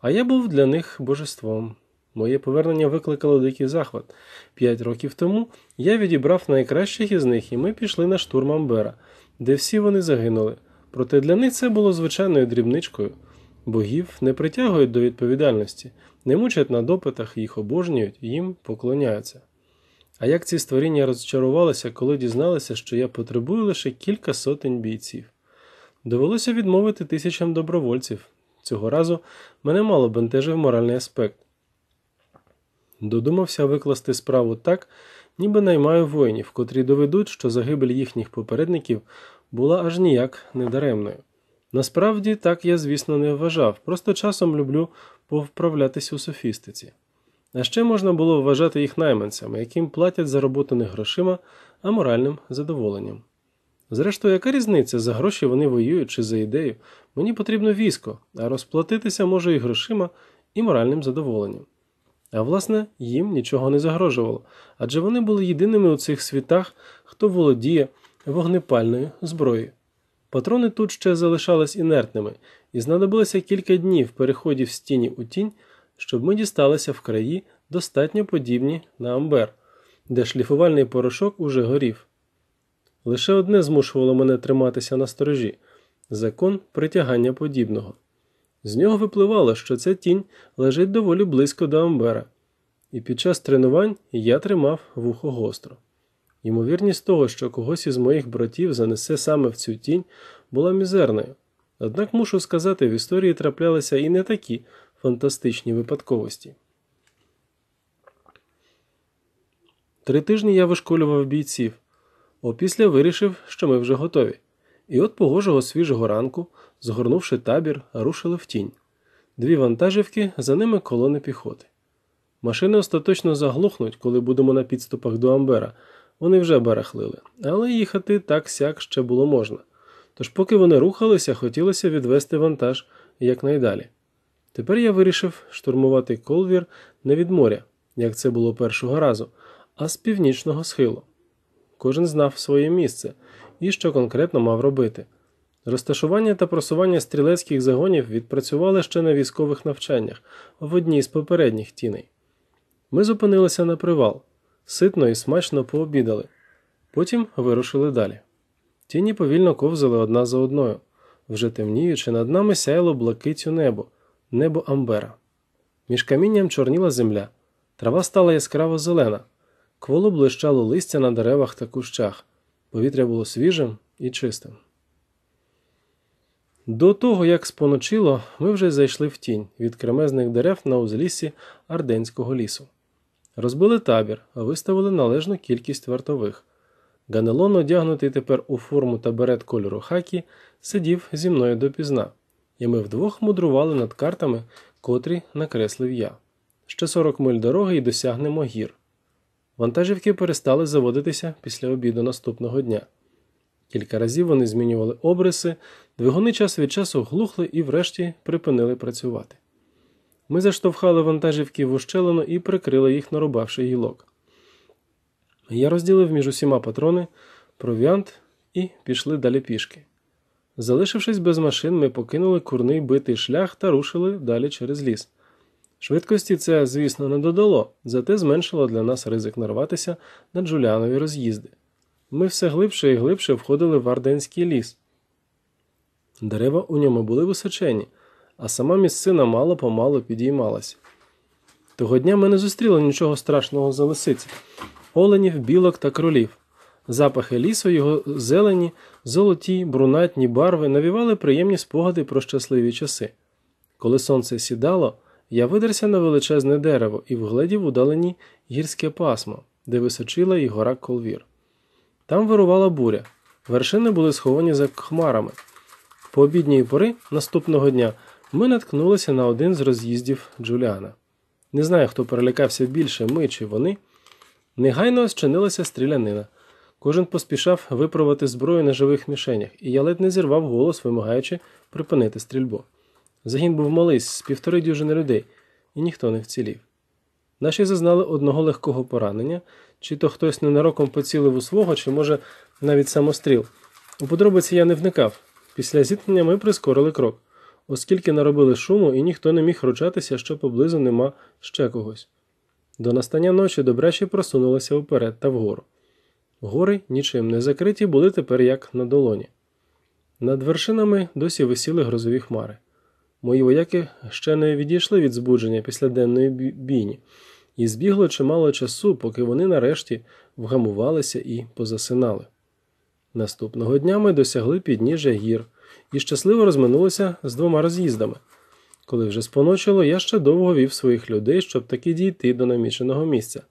а я був для них божеством. Моє повернення викликало дикий захват. П'ять років тому я відібрав найкращих із них, і ми пішли на штурм Амбера, де всі вони загинули. Проте для них це було звичайною дрібничкою. Богів не притягують до відповідальності, не мучать на допитах, їх обожнюють, їм поклоняються. А як ці створіння розчарувалися, коли дізналися, що я потребую лише кілька сотень бійців. Довелося відмовити тисячам добровольців. Цього разу мене мало бентежив моральний аспект. Додумався викласти справу так, ніби наймаю воїнів, котрі доведуть, що загибель їхніх попередників була аж ніяк недаремною. Насправді так я, звісно, не вважав, просто часом люблю повправлятися у софістиці. А ще можна було вважати їх найманцями, яким платять за роботу не грошима, а моральним задоволенням. Зрештою, яка різниця, за гроші вони воюють чи за ідею? Мені потрібно військо, а розплатитися може і грошима, і моральним задоволенням. А власне, їм нічого не загрожувало, адже вони були єдиними у цих світах, хто володіє вогнепальною зброєю. Патрони тут ще залишались інертними, і знадобилося кілька днів переходів в стіні у тінь, щоб ми дісталися в краї, достатньо подібні на Амбер, де шліфувальний порошок уже горів. Лише одне змушувало мене триматися на сторожі закон притягання подібного. З нього випливало, що ця тінь лежить доволі близько до амбера, і під час тренувань я тримав вухо гостро. Ймовірність того, що когось із моїх братів занесе саме в цю тінь, була мізерною. Однак мушу сказати, в історії траплялися і не такі фантастичні випадковості. Три тижні я вишколював бійців, опісля вирішив, що ми вже готові. І от погожого свіжого ранку згорнувши табір, рушили в тінь. Дві вантажівки, за ними колони піхоти. Машини остаточно заглухнуть, коли будемо на підступах до Амбера. Вони вже барахлили, але їхати так сяк ще було можна. Тож, поки вони рухалися, хотілося відвести вантаж якнайдалі. Тепер я вирішив штурмувати колвір не від моря, як це було першого разу, а з північного схилу. Кожен знав своє місце і що конкретно мав робити. Розташування та просування стрілецьких загонів відпрацювали ще на військових навчаннях в одній з попередніх тіней. Ми зупинилися на привал, ситно і смачно пообідали, потім вирушили далі. Тіні повільно ковзали одна за одною, вже темніючи, над нами сяяло блакитю небо, небо Амбера. Між камінням чорніла земля, трава стала яскраво зелена, кволо блищало листя на деревах та кущах, повітря було свіжим і чистим. До того, як споночило, ми вже зайшли в тінь від кремезних дерев на узліссі Арденського лісу. Розбили табір, виставили належну кількість вартових. Ганелон, одягнутий тепер у форму та берет кольору хакі, сидів зі мною допізна, і ми вдвох мудрували над картами, котрі накреслив я. Ще 40 миль дороги і досягнемо гір. Вантажівки перестали заводитися після обіду наступного дня. Кілька разів вони змінювали обриси, двигуни час від часу глухли і, врешті, припинили працювати. Ми заштовхали вантажівки в ущелину і прикрили їх, нарубавши гілок. Я розділив між усіма патрони, провіант і пішли далі пішки. Залишившись без машин, ми покинули курний битий шлях та рушили далі через ліс. Швидкості це, звісно, не додало, зате зменшило для нас ризик нарватися на джуліанові роз'їзди. Ми все глибше і глибше входили в Арденський ліс. Дерева у ньому були височені, а сама місцина мало помалу підіймалася. Того дня ми не зустріли нічого страшного за лисиць, оленів, білок та кролів. Запахи лісу, його зелені, золоті, брунатні барви навівали приємні спогади про щасливі часи. Коли сонце сідало, я видерся на величезне дерево і вгледів удалені гірське пасмо, де височила і гора колвір. Там вирувала буря, вершини були сховані за хмарами. По обідній пори наступного дня ми наткнулися на один з роз'їздів Джуліана. Не знаю, хто перелякався більше, ми чи вони. Негайно зчинилася стрілянина. Кожен поспішав виправити зброю на живих мішенях, і я ледь не зірвав голос, вимагаючи припинити стрільбу. Загін був малий, з півтори дюжини людей, і ніхто не вцілів. Наші зазнали одного легкого поранення, чи то хтось ненароком поцілив у свого, чи, може, навіть самостріл. У подробиці я не вникав. Після зіткнення ми прискорили крок, оскільки наробили шуму і ніхто не міг ручатися, що поблизу нема ще когось. До настання ночі добряче просунулися вперед та вгору. Гори, нічим не закриті, були тепер як на долоні. Над вершинами досі висіли грозові хмари. Мої вояки ще не відійшли від збудження після денної бійні, і збігло чимало часу, поки вони нарешті вгамувалися і позасинали. Наступного дня ми досягли підніжжя гір і щасливо розминулися з двома роз'їздами. Коли вже споночило, я ще довго вів своїх людей, щоб таки дійти до наміченого місця.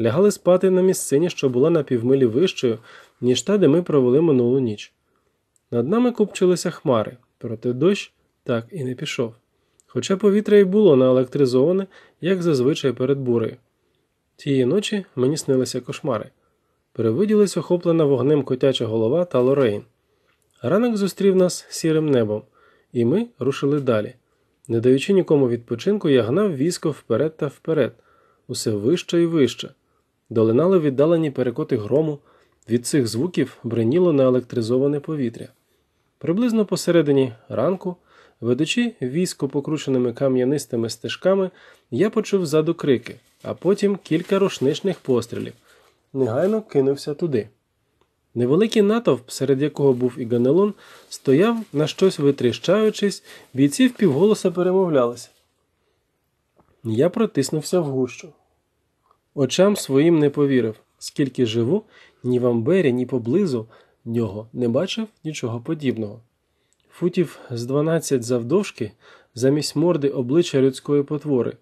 Лягали спати на місцині, що була на півмилі вищою, ніж та, де ми провели минулу ніч. Над нами купчилися хмари, проте дощ так і не пішов. Хоча повітря й було наелектризоване, як зазвичай перед бурею. Тієї ночі мені снилися кошмари. Перевиділась охоплена вогнем котяча голова та Лорейн. Ранок зустрів нас сірим небом, і ми рушили далі. Не даючи нікому відпочинку, я гнав військо вперед та вперед, усе вище і вище. Долинали віддалені перекоти грому, від цих звуків бриніло наелектризоване повітря. Приблизно посередині ранку Ведучи військо покрученими кам'янистими стежками, я почув ззаду крики, а потім кілька рушничних пострілів. Негайно кинувся туди. Невеликий натовп, серед якого був і Ганелон, стояв на щось витріщаючись, бійці впівголоса перемовлялися. Я протиснувся в гущу. Очам своїм не повірив, скільки живу, ні в Амбері, ні поблизу нього не бачив нічого подібного футів з 12 завдовжки, замість морди обличчя людської потвори,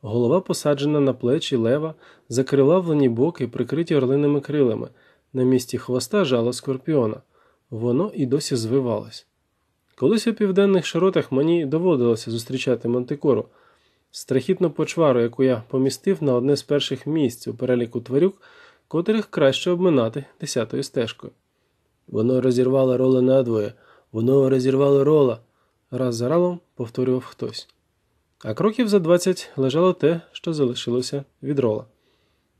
голова посаджена на плечі лева, закривавлені боки, прикриті орлиними крилами, на місці хвоста жало скорпіона. Воно і досі звивалось. Колись у південних широтах мені доводилося зустрічати мантикору. Страхітну почвару, яку я помістив на одне з перших місць у переліку тварюк, котрих краще обминати десятою стежкою. Воно розірвало роли надвоє, Воно розірвало рола, раз за ралом повторював хтось. А кроків за двадцять лежало те, що залишилося від рола.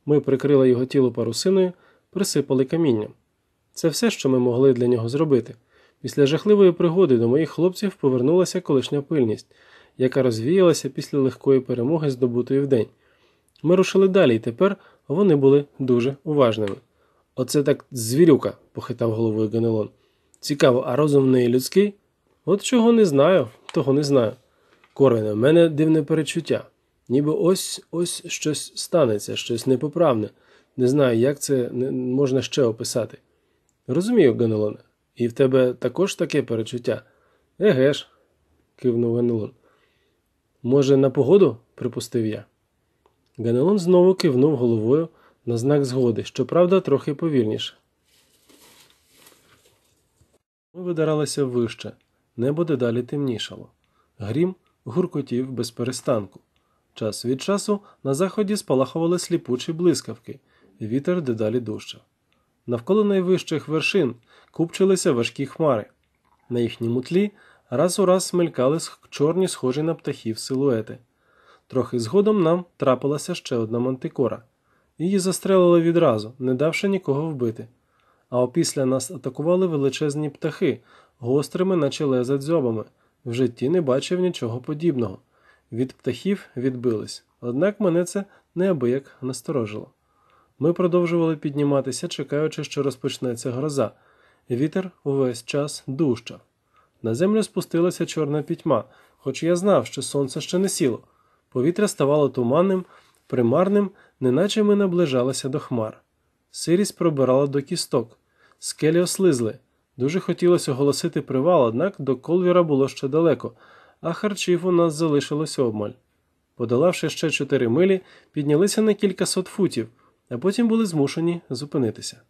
Ми прикрили його тіло парусиною, присипали камінням. Це все, що ми могли для нього зробити. Після жахливої пригоди до моїх хлопців повернулася колишня пильність, яка розвіялася після легкої перемоги, здобутої в день. Ми рушили далі, і тепер вони були дуже уважними. Оце так звірюка, похитав головою Ганелон. Цікаво, а розум неї людський? От чого не знаю, того не знаю. Корвіне, в мене дивне перечуття. Ніби ось ось щось станеться, щось непоправне. Не знаю, як це можна ще описати. Розумію, Ганелоне, і в тебе також таке перечуття? Еге ж, кивнув Ганелон. Може, на погоду? припустив я. Ганелон знову кивнув головою на знак згоди, щоправда, трохи повільніше. Ми видиралися вище, небо дедалі темнішало. Грім гуркотів без перестанку. Час від часу на заході спалахували сліпучі блискавки, вітер дедалі дужчав. Навколо найвищих вершин купчилися важкі хмари. На їхньому тлі раз у раз смелькали чорні схожі на птахів силуети. Трохи згодом нам трапилася ще одна мантикора. Її застрелили відразу, не давши нікого вбити а опісля нас атакували величезні птахи, гострими, наче леза дзьобами. В житті не бачив нічого подібного. Від птахів відбились, однак мене це неабияк насторожило. Ми продовжували підніматися, чекаючи, що розпочнеться гроза. Вітер увесь час дужчав. На землю спустилася чорна пітьма, хоч я знав, що сонце ще не сіло. Повітря ставало туманним, примарним, неначе ми наближалися до хмар. Сирість пробирала до кісток, скелі ослизли. Дуже хотілося оголосити привал, однак до колвіра було ще далеко, а харчів у нас залишилося обмаль. Подолавши ще чотири милі, піднялися на кількасот футів, а потім були змушені зупинитися.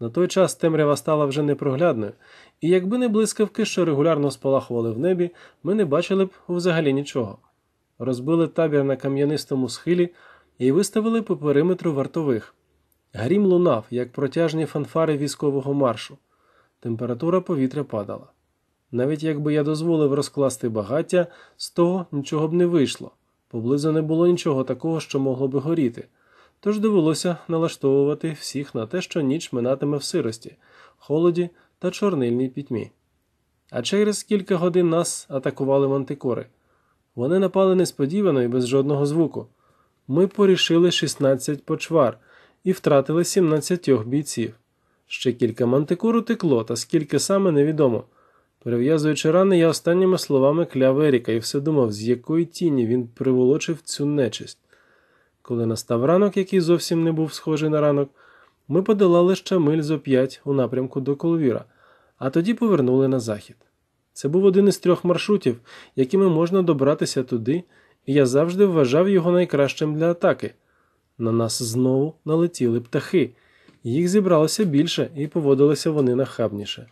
На той час темрява стала вже непроглядною, і якби не блискавки, що регулярно спалахували в небі, ми не бачили б взагалі нічого. Розбили табір на кам'янистому схилі і виставили по периметру вартових. Грім лунав, як протяжні фанфари військового маршу. Температура повітря падала. Навіть якби я дозволив розкласти багаття, з того нічого б не вийшло. Поблизу не було нічого такого, що могло би горіти. Тож довелося налаштовувати всіх на те, що ніч минатиме в сирості, холоді та чорнильній пітьмі. А через кілька годин нас атакували мантикори. Вони напали несподівано і без жодного звуку. Ми порішили 16 почвар і втратили 17 бійців. Ще кілька мантикур утекло, та скільки саме невідомо. Перев'язуючи рани, я останніми словами кляв Еріка і все думав, з якої тіні він приволочив цю нечисть. Коли настав ранок, який зовсім не був схожий на ранок, ми подолали ще миль зо п'ять у напрямку до Колвіра, а тоді повернули на захід. Це був один із трьох маршрутів, якими можна добратися туди, і я завжди вважав його найкращим для атаки, на нас знову налетіли птахи. Їх зібралося більше і поводилися вони нахабніше.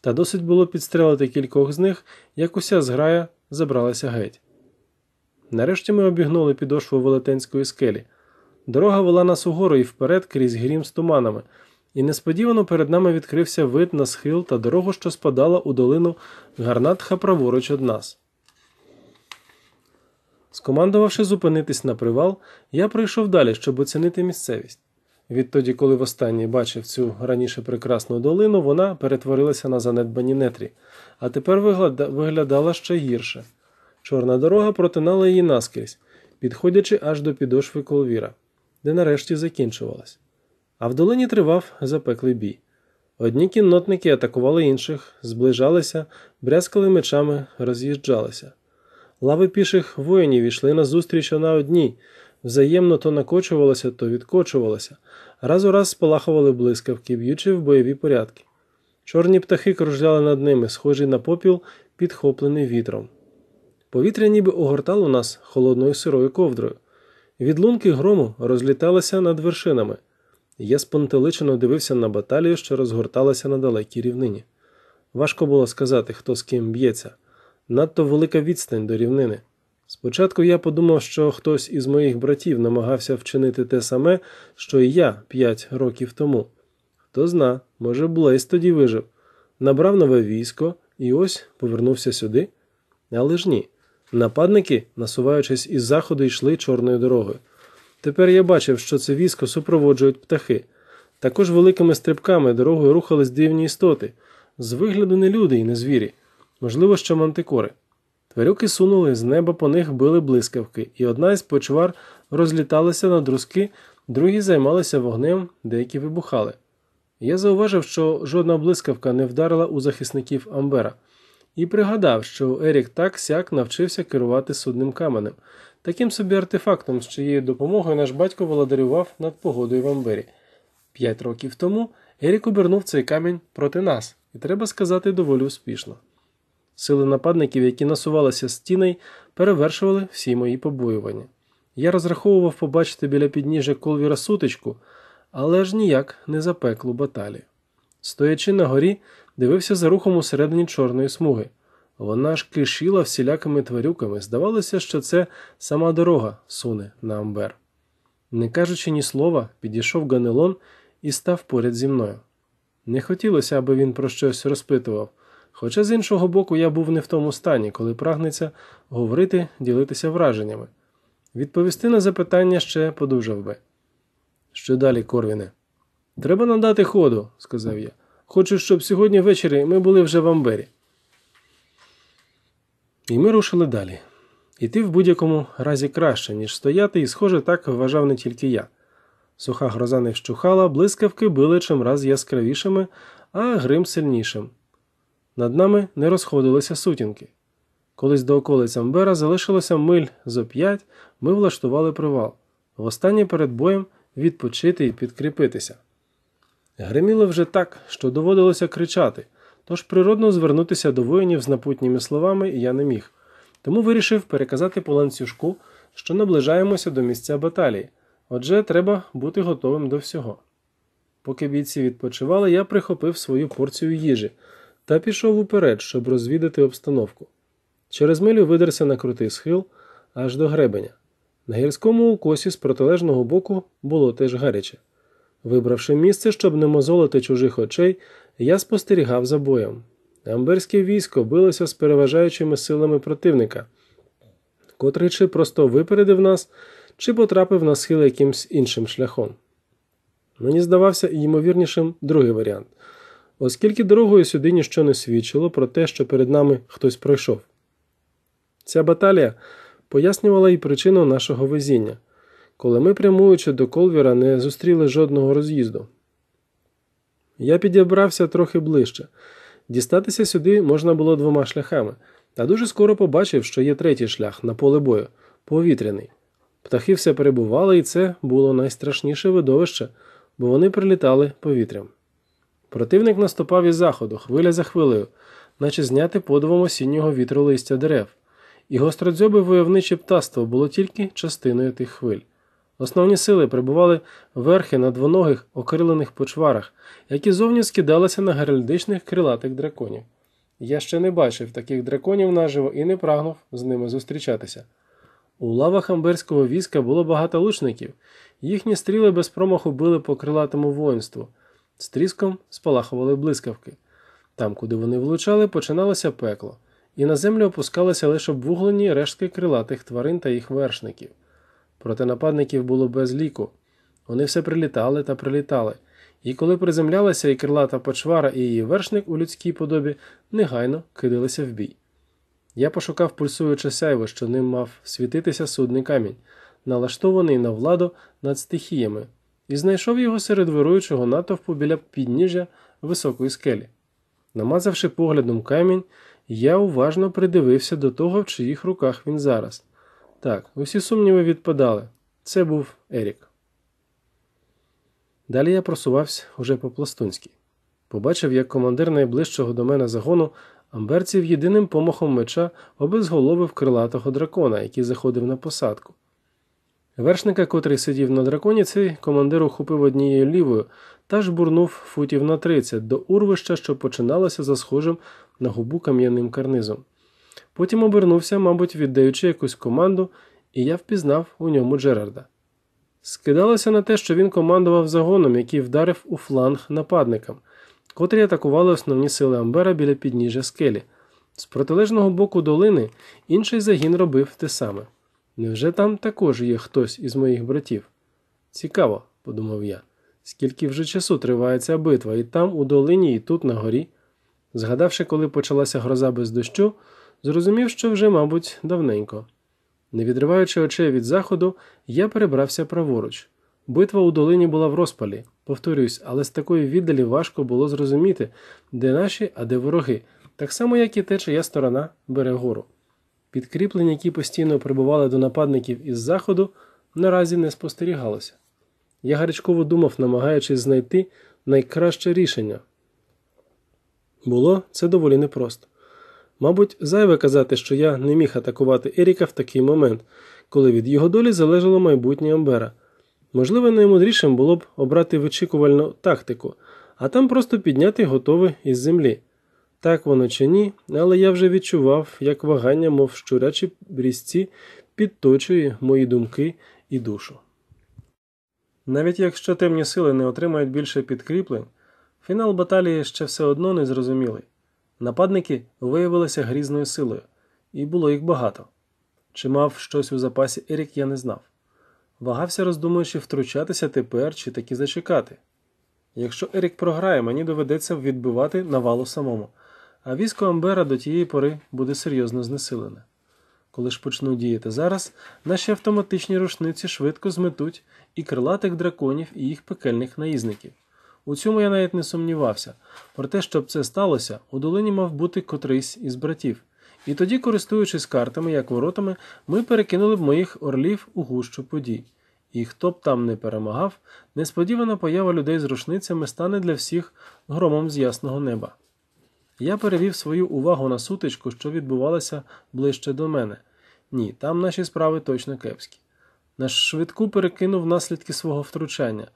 Та досить було підстрелити кількох з них, як уся зграя забралася геть. Нарешті ми обігнули підошву велетенської скелі. Дорога вела нас угору і вперед крізь грім з туманами, і несподівано перед нами відкрився вид на схил та дорогу, що спадала у долину гарнатха праворуч од нас. Скомандувавши зупинитись на привал, я пройшов далі, щоб оцінити місцевість. Відтоді, коли востаннє бачив цю раніше прекрасну долину, вона перетворилася на занедбані нетрі, а тепер виглядала ще гірше. Чорна дорога протинала її наскрізь, підходячи аж до підошви колвіра, де нарешті закінчувалась. А в долині тривав запеклий бій. Одні кіннотники атакували інших, зближалися, брязкали мечами, роз'їжджалися. Лави піших воїнів йшли назустріч на одній, взаємно то накочувалося, то відкочувалося, раз у раз спалахували блискавки, б'ючи в бойові порядки. Чорні птахи кружляли над ними, схожі на попіл, підхоплений вітром. Повітря ніби огортало нас холодною сирою ковдрою. відлунки грому розліталися над вершинами. Я спонтеличено дивився на баталію, що розгорталася на далекій рівнині. Важко було сказати, хто з ким б'ється надто велика відстань до рівнини. Спочатку я подумав, що хтось із моїх братів намагався вчинити те саме, що і я п'ять років тому. Хто зна, може, Блейс тоді вижив, набрав нове військо і ось повернувся сюди. Але ж ні. Нападники, насуваючись із заходу, йшли чорною дорогою. Тепер я бачив, що це військо супроводжують птахи. Також великими стрибками дорогою рухались дивні істоти. З вигляду не люди і не звірі можливо, що мантикори. Тварюки сунули, з неба по них били блискавки, і одна із почвар розліталася на друзки, другі займалися вогнем, деякі вибухали. Я зауважив, що жодна блискавка не вдарила у захисників Амбера, і пригадав, що Ерік так сяк навчився керувати судним каменем, таким собі артефактом, з чиєю допомогою наш батько володарював над погодою в Амбері. П'ять років тому Ерік обернув цей камінь проти нас, і треба сказати, доволі успішно. Сили нападників, які насувалися з стіней, перевершували всі мої побоювання. Я розраховував побачити біля підніжжя колвіра сутичку, але ж ніяк не запеклу баталію. Стоячи на горі, дивився за рухом усередині чорної смуги. Вона ж кишіла всілякими тварюками, здавалося, що це сама дорога суне на амбер. Не кажучи ні слова, підійшов Ганелон і став поряд зі мною. Не хотілося, аби він про щось розпитував. Хоча, з іншого боку, я був не в тому стані, коли прагнеться говорити, ділитися враженнями. Відповісти на запитання ще подужав би. Що далі, Корвіне? Треба надати ходу, сказав я. Хочу, щоб сьогодні ввечері ми були вже в Амбері. І ми рушили далі. Іти в будь-якому разі краще, ніж стояти, і, схоже, так вважав не тільки я. Суха гроза не вщухала, блискавки били чимраз яскравішими, а грим сильнішим. Над нами не розходилися сутінки. Колись до околиць Амбера залишилося миль зо п'ять, ми влаштували привал. Востаннє перед боєм відпочити і підкріпитися. Гриміло вже так, що доводилося кричати, тож природно звернутися до воїнів з напутніми словами я не міг, тому вирішив переказати по ланцюжку, що наближаємося до місця баталії. Отже, треба бути готовим до всього. Поки бійці відпочивали, я прихопив свою порцію їжі та пішов уперед, щоб розвідати обстановку. Через милю видерся на крутий схил аж до гребеня. На гірському укосі з протилежного боку було теж гаряче. Вибравши місце, щоб не мозолити чужих очей, я спостерігав за боєм. Амберське військо билося з переважаючими силами противника, котрий чи просто випередив нас, чи потрапив на схил якимсь іншим шляхом. Мені здавався ймовірнішим другий варіант оскільки дорогою сюди ніщо не свідчило про те, що перед нами хтось пройшов. Ця баталія пояснювала і причину нашого везіння, коли ми, прямуючи до Колвіра, не зустріли жодного роз'їзду. Я підібрався трохи ближче. Дістатися сюди можна було двома шляхами, та дуже скоро побачив, що є третій шлях на поле бою повітряний. Птахи все перебували, і це було найстрашніше видовище, бо вони прилітали повітрям. Противник наступав із заходу, хвиля за хвилею, наче зняти подивом осіннього вітру листя дерев, і гостродзьобе войовниче птаство було тільки частиною тих хвиль. Основні сили прибували верхи на двоногих окрилених почварах, які зовні скидалися на геральдичних крилатих драконів. Я ще не бачив таких драконів наживо і не прагнув з ними зустрічатися. У лавах амберського війська було багато лучників, їхні стріли без промаху били по крилатому воїнству. З тріском спалахували блискавки. Там, куди вони влучали, починалося пекло, і на землю опускалися лише обвуглені рештки крилатих тварин та їх вершників. Проте нападників було без ліку. Вони все прилітали та прилітали, і коли приземлялася і крилата почвара, і її вершник у людській подобі негайно кидалися в бій. Я пошукав пульсуюче сяйво, що ним мав світитися судний камінь, налаштований на владу над стихіями і знайшов його серед вируючого натовпу біля підніжжя високої скелі. Намазавши поглядом камінь, я уважно придивився до того, в чиїх руках він зараз. Так, усі сумніви відпадали. Це був Ерік. Далі я просувався уже по пластунськи. Побачив, як командир найближчого до мене загону амберців єдиним помахом меча обезголовив крилатого дракона, який заходив на посадку. Вершника, котрий сидів на драконіці, командир ухопив однією лівою та жбурнув футів на 30 до урвища, що починалося за схожим на губу кам'яним карнизом. Потім обернувся, мабуть, віддаючи якусь команду, і я впізнав у ньому Джерарда. Скидалося на те, що він командував загоном, який вдарив у фланг нападникам, котрі атакували основні сили Амбера біля підніжжя скелі. З протилежного боку долини інший загін робив те саме. Невже там також є хтось із моїх братів? Цікаво, подумав я, скільки вже часу триває ця битва, і там, у долині, і тут на горі. Згадавши, коли почалася гроза без дощу, зрозумів, що вже, мабуть, давненько. Не відриваючи очей від заходу, я перебрався праворуч. Битва у долині була в розпалі, повторюсь, але з такої віддалі важко було зрозуміти, де наші, а де вороги, так само, як і те, чия сторона бере гору. Підкріплення, які постійно прибували до нападників із заходу, наразі не спостерігалося. Я гарячково думав, намагаючись знайти найкраще рішення. Було це доволі непросто. Мабуть, зайве казати, що я не міг атакувати Еріка в такий момент, коли від його долі залежало майбутнє Амбера. Можливо, наймудрішим було б обрати вичікувальну тактику, а там просто підняти готове із землі. Так воно чи ні, але я вже відчував, як вагання, мов щурячі брізці, підточує мої думки і душу. Навіть якщо темні сили не отримають більше підкріплень, фінал баталії ще все одно не зрозумілий. Нападники виявилися грізною силою, і було їх багато. Чи мав щось у запасі Ерік, я не знав. Вагався, роздумуючи, втручатися тепер чи таки зачекати. Якщо Ерік програє, мені доведеться відбивати навалу самому а військо Амбера до тієї пори буде серйозно знесилене. Коли ж почну діяти зараз, наші автоматичні рушниці швидко зметуть і крилатих драконів, і їх пекельних наїзників. У цьому я навіть не сумнівався. Проте, щоб це сталося, у долині мав бути котрийсь із братів. І тоді, користуючись картами, як воротами, ми перекинули б моїх орлів у гущу подій. І хто б там не перемагав, несподівана поява людей з рушницями стане для всіх громом з ясного неба. Я перевів свою увагу на сутичку, що відбувалася ближче до мене. Ні, там наші справи точно кепські. На швидку перекинув наслідки свого втручання.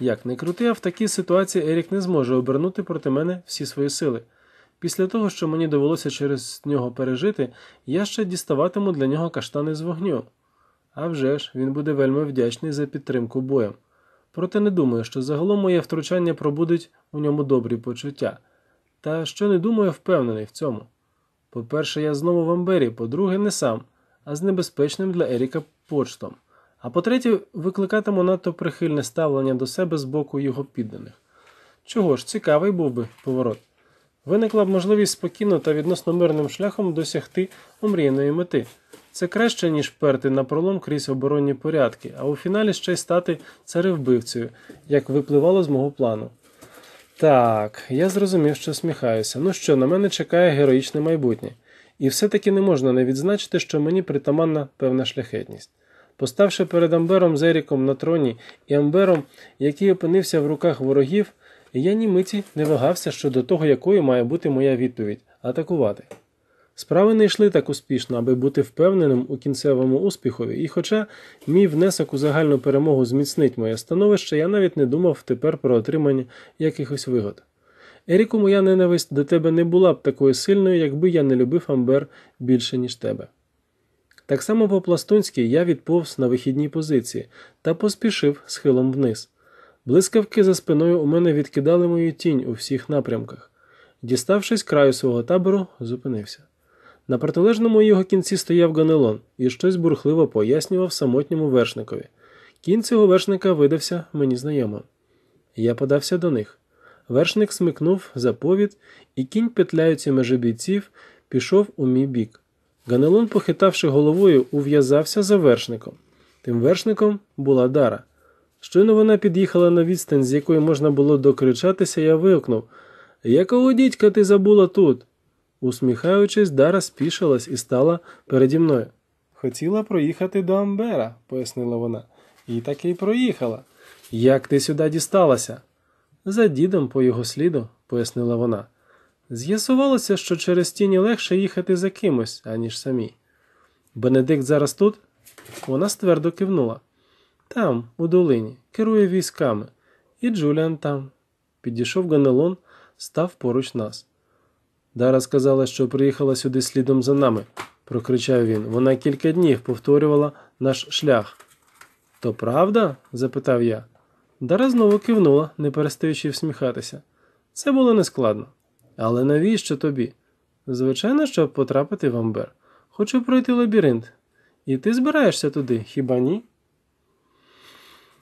Як не крути, а в такій ситуації Ерік не зможе обернути проти мене всі свої сили. Після того, що мені довелося через нього пережити, я ще діставатиму для нього каштани з вогню. А вже ж, він буде вельми вдячний за підтримку боєм. Проте не думаю, що загалом моє втручання пробудить у ньому добрі почуття. Та що не думаю, впевнений в цьому. По-перше, я знову в Амбері, по-друге, не сам, а з небезпечним для Еріка почтом. А по-третє, викликатиму надто прихильне ставлення до себе з боку його підданих. Чого ж, цікавий був би поворот. Виникла б можливість спокійно та відносно мирним шляхом досягти омріяної мети. Це краще, ніж перти на пролом крізь оборонні порядки, а у фіналі ще й стати царевбивцею, як випливало з мого плану. Так, я зрозумів, що сміхаюся. Ну що, на мене чекає героїчне майбутнє, і все-таки не можна не відзначити, що мені притаманна певна шляхетність. Поставши перед Амбером Зеріком на троні і Амбером, який опинився в руках ворогів, я ні миті не вагався щодо того, якою має бути моя відповідь атакувати. Справи не йшли так успішно, аби бути впевненим у кінцевому успіхові, і хоча мій внесок у загальну перемогу зміцнить моє становище, я навіть не думав тепер про отримання якихось вигод. Еріку, моя ненависть до тебе не була б такою сильною, якби я не любив Амбер більше, ніж тебе. Так само по-пластунськи я відповз на вихідній позиції та поспішив схилом вниз. Блискавки за спиною у мене відкидали мою тінь у всіх напрямках. Діставшись краю свого табору, зупинився. На протилежному його кінці стояв ганелон і щось бурхливо пояснював самотньому вершникові. Кінь цього вершника видався мені знайомо. Я подався до них. Вершник смикнув за повід, і кінь, петляючи межи бійців, пішов у мій бік. Ганелон, похитавши головою, ув'язався за вершником. Тим вершником була дара. Щойно вона під'їхала на відстань, з якої можна було докричатися, я вигукнув Якого дідька ти забула тут? Усміхаючись, Дара спішилась і стала переді мною. Хотіла проїхати до Амбера, пояснила вона, і таки й проїхала. Як ти сюди дісталася? За дідом по його сліду, пояснила вона. З'ясувалося, що через тіні легше їхати за кимось, аніж самі. Бенедикт зараз тут? Вона ствердо кивнула. Там, у долині, керує військами. І Джуліан там. Підійшов Ганелон, став поруч нас. Дара сказала, що приїхала сюди слідом за нами, прокричав він. Вона кілька днів повторювала наш шлях. То правда? запитав я. Дара знову кивнула, не перестаючи всміхатися. Це було нескладно. Але навіщо тобі? Звичайно, щоб потрапити в амбер. Хочу пройти лабіринт. І ти збираєшся туди, хіба ні?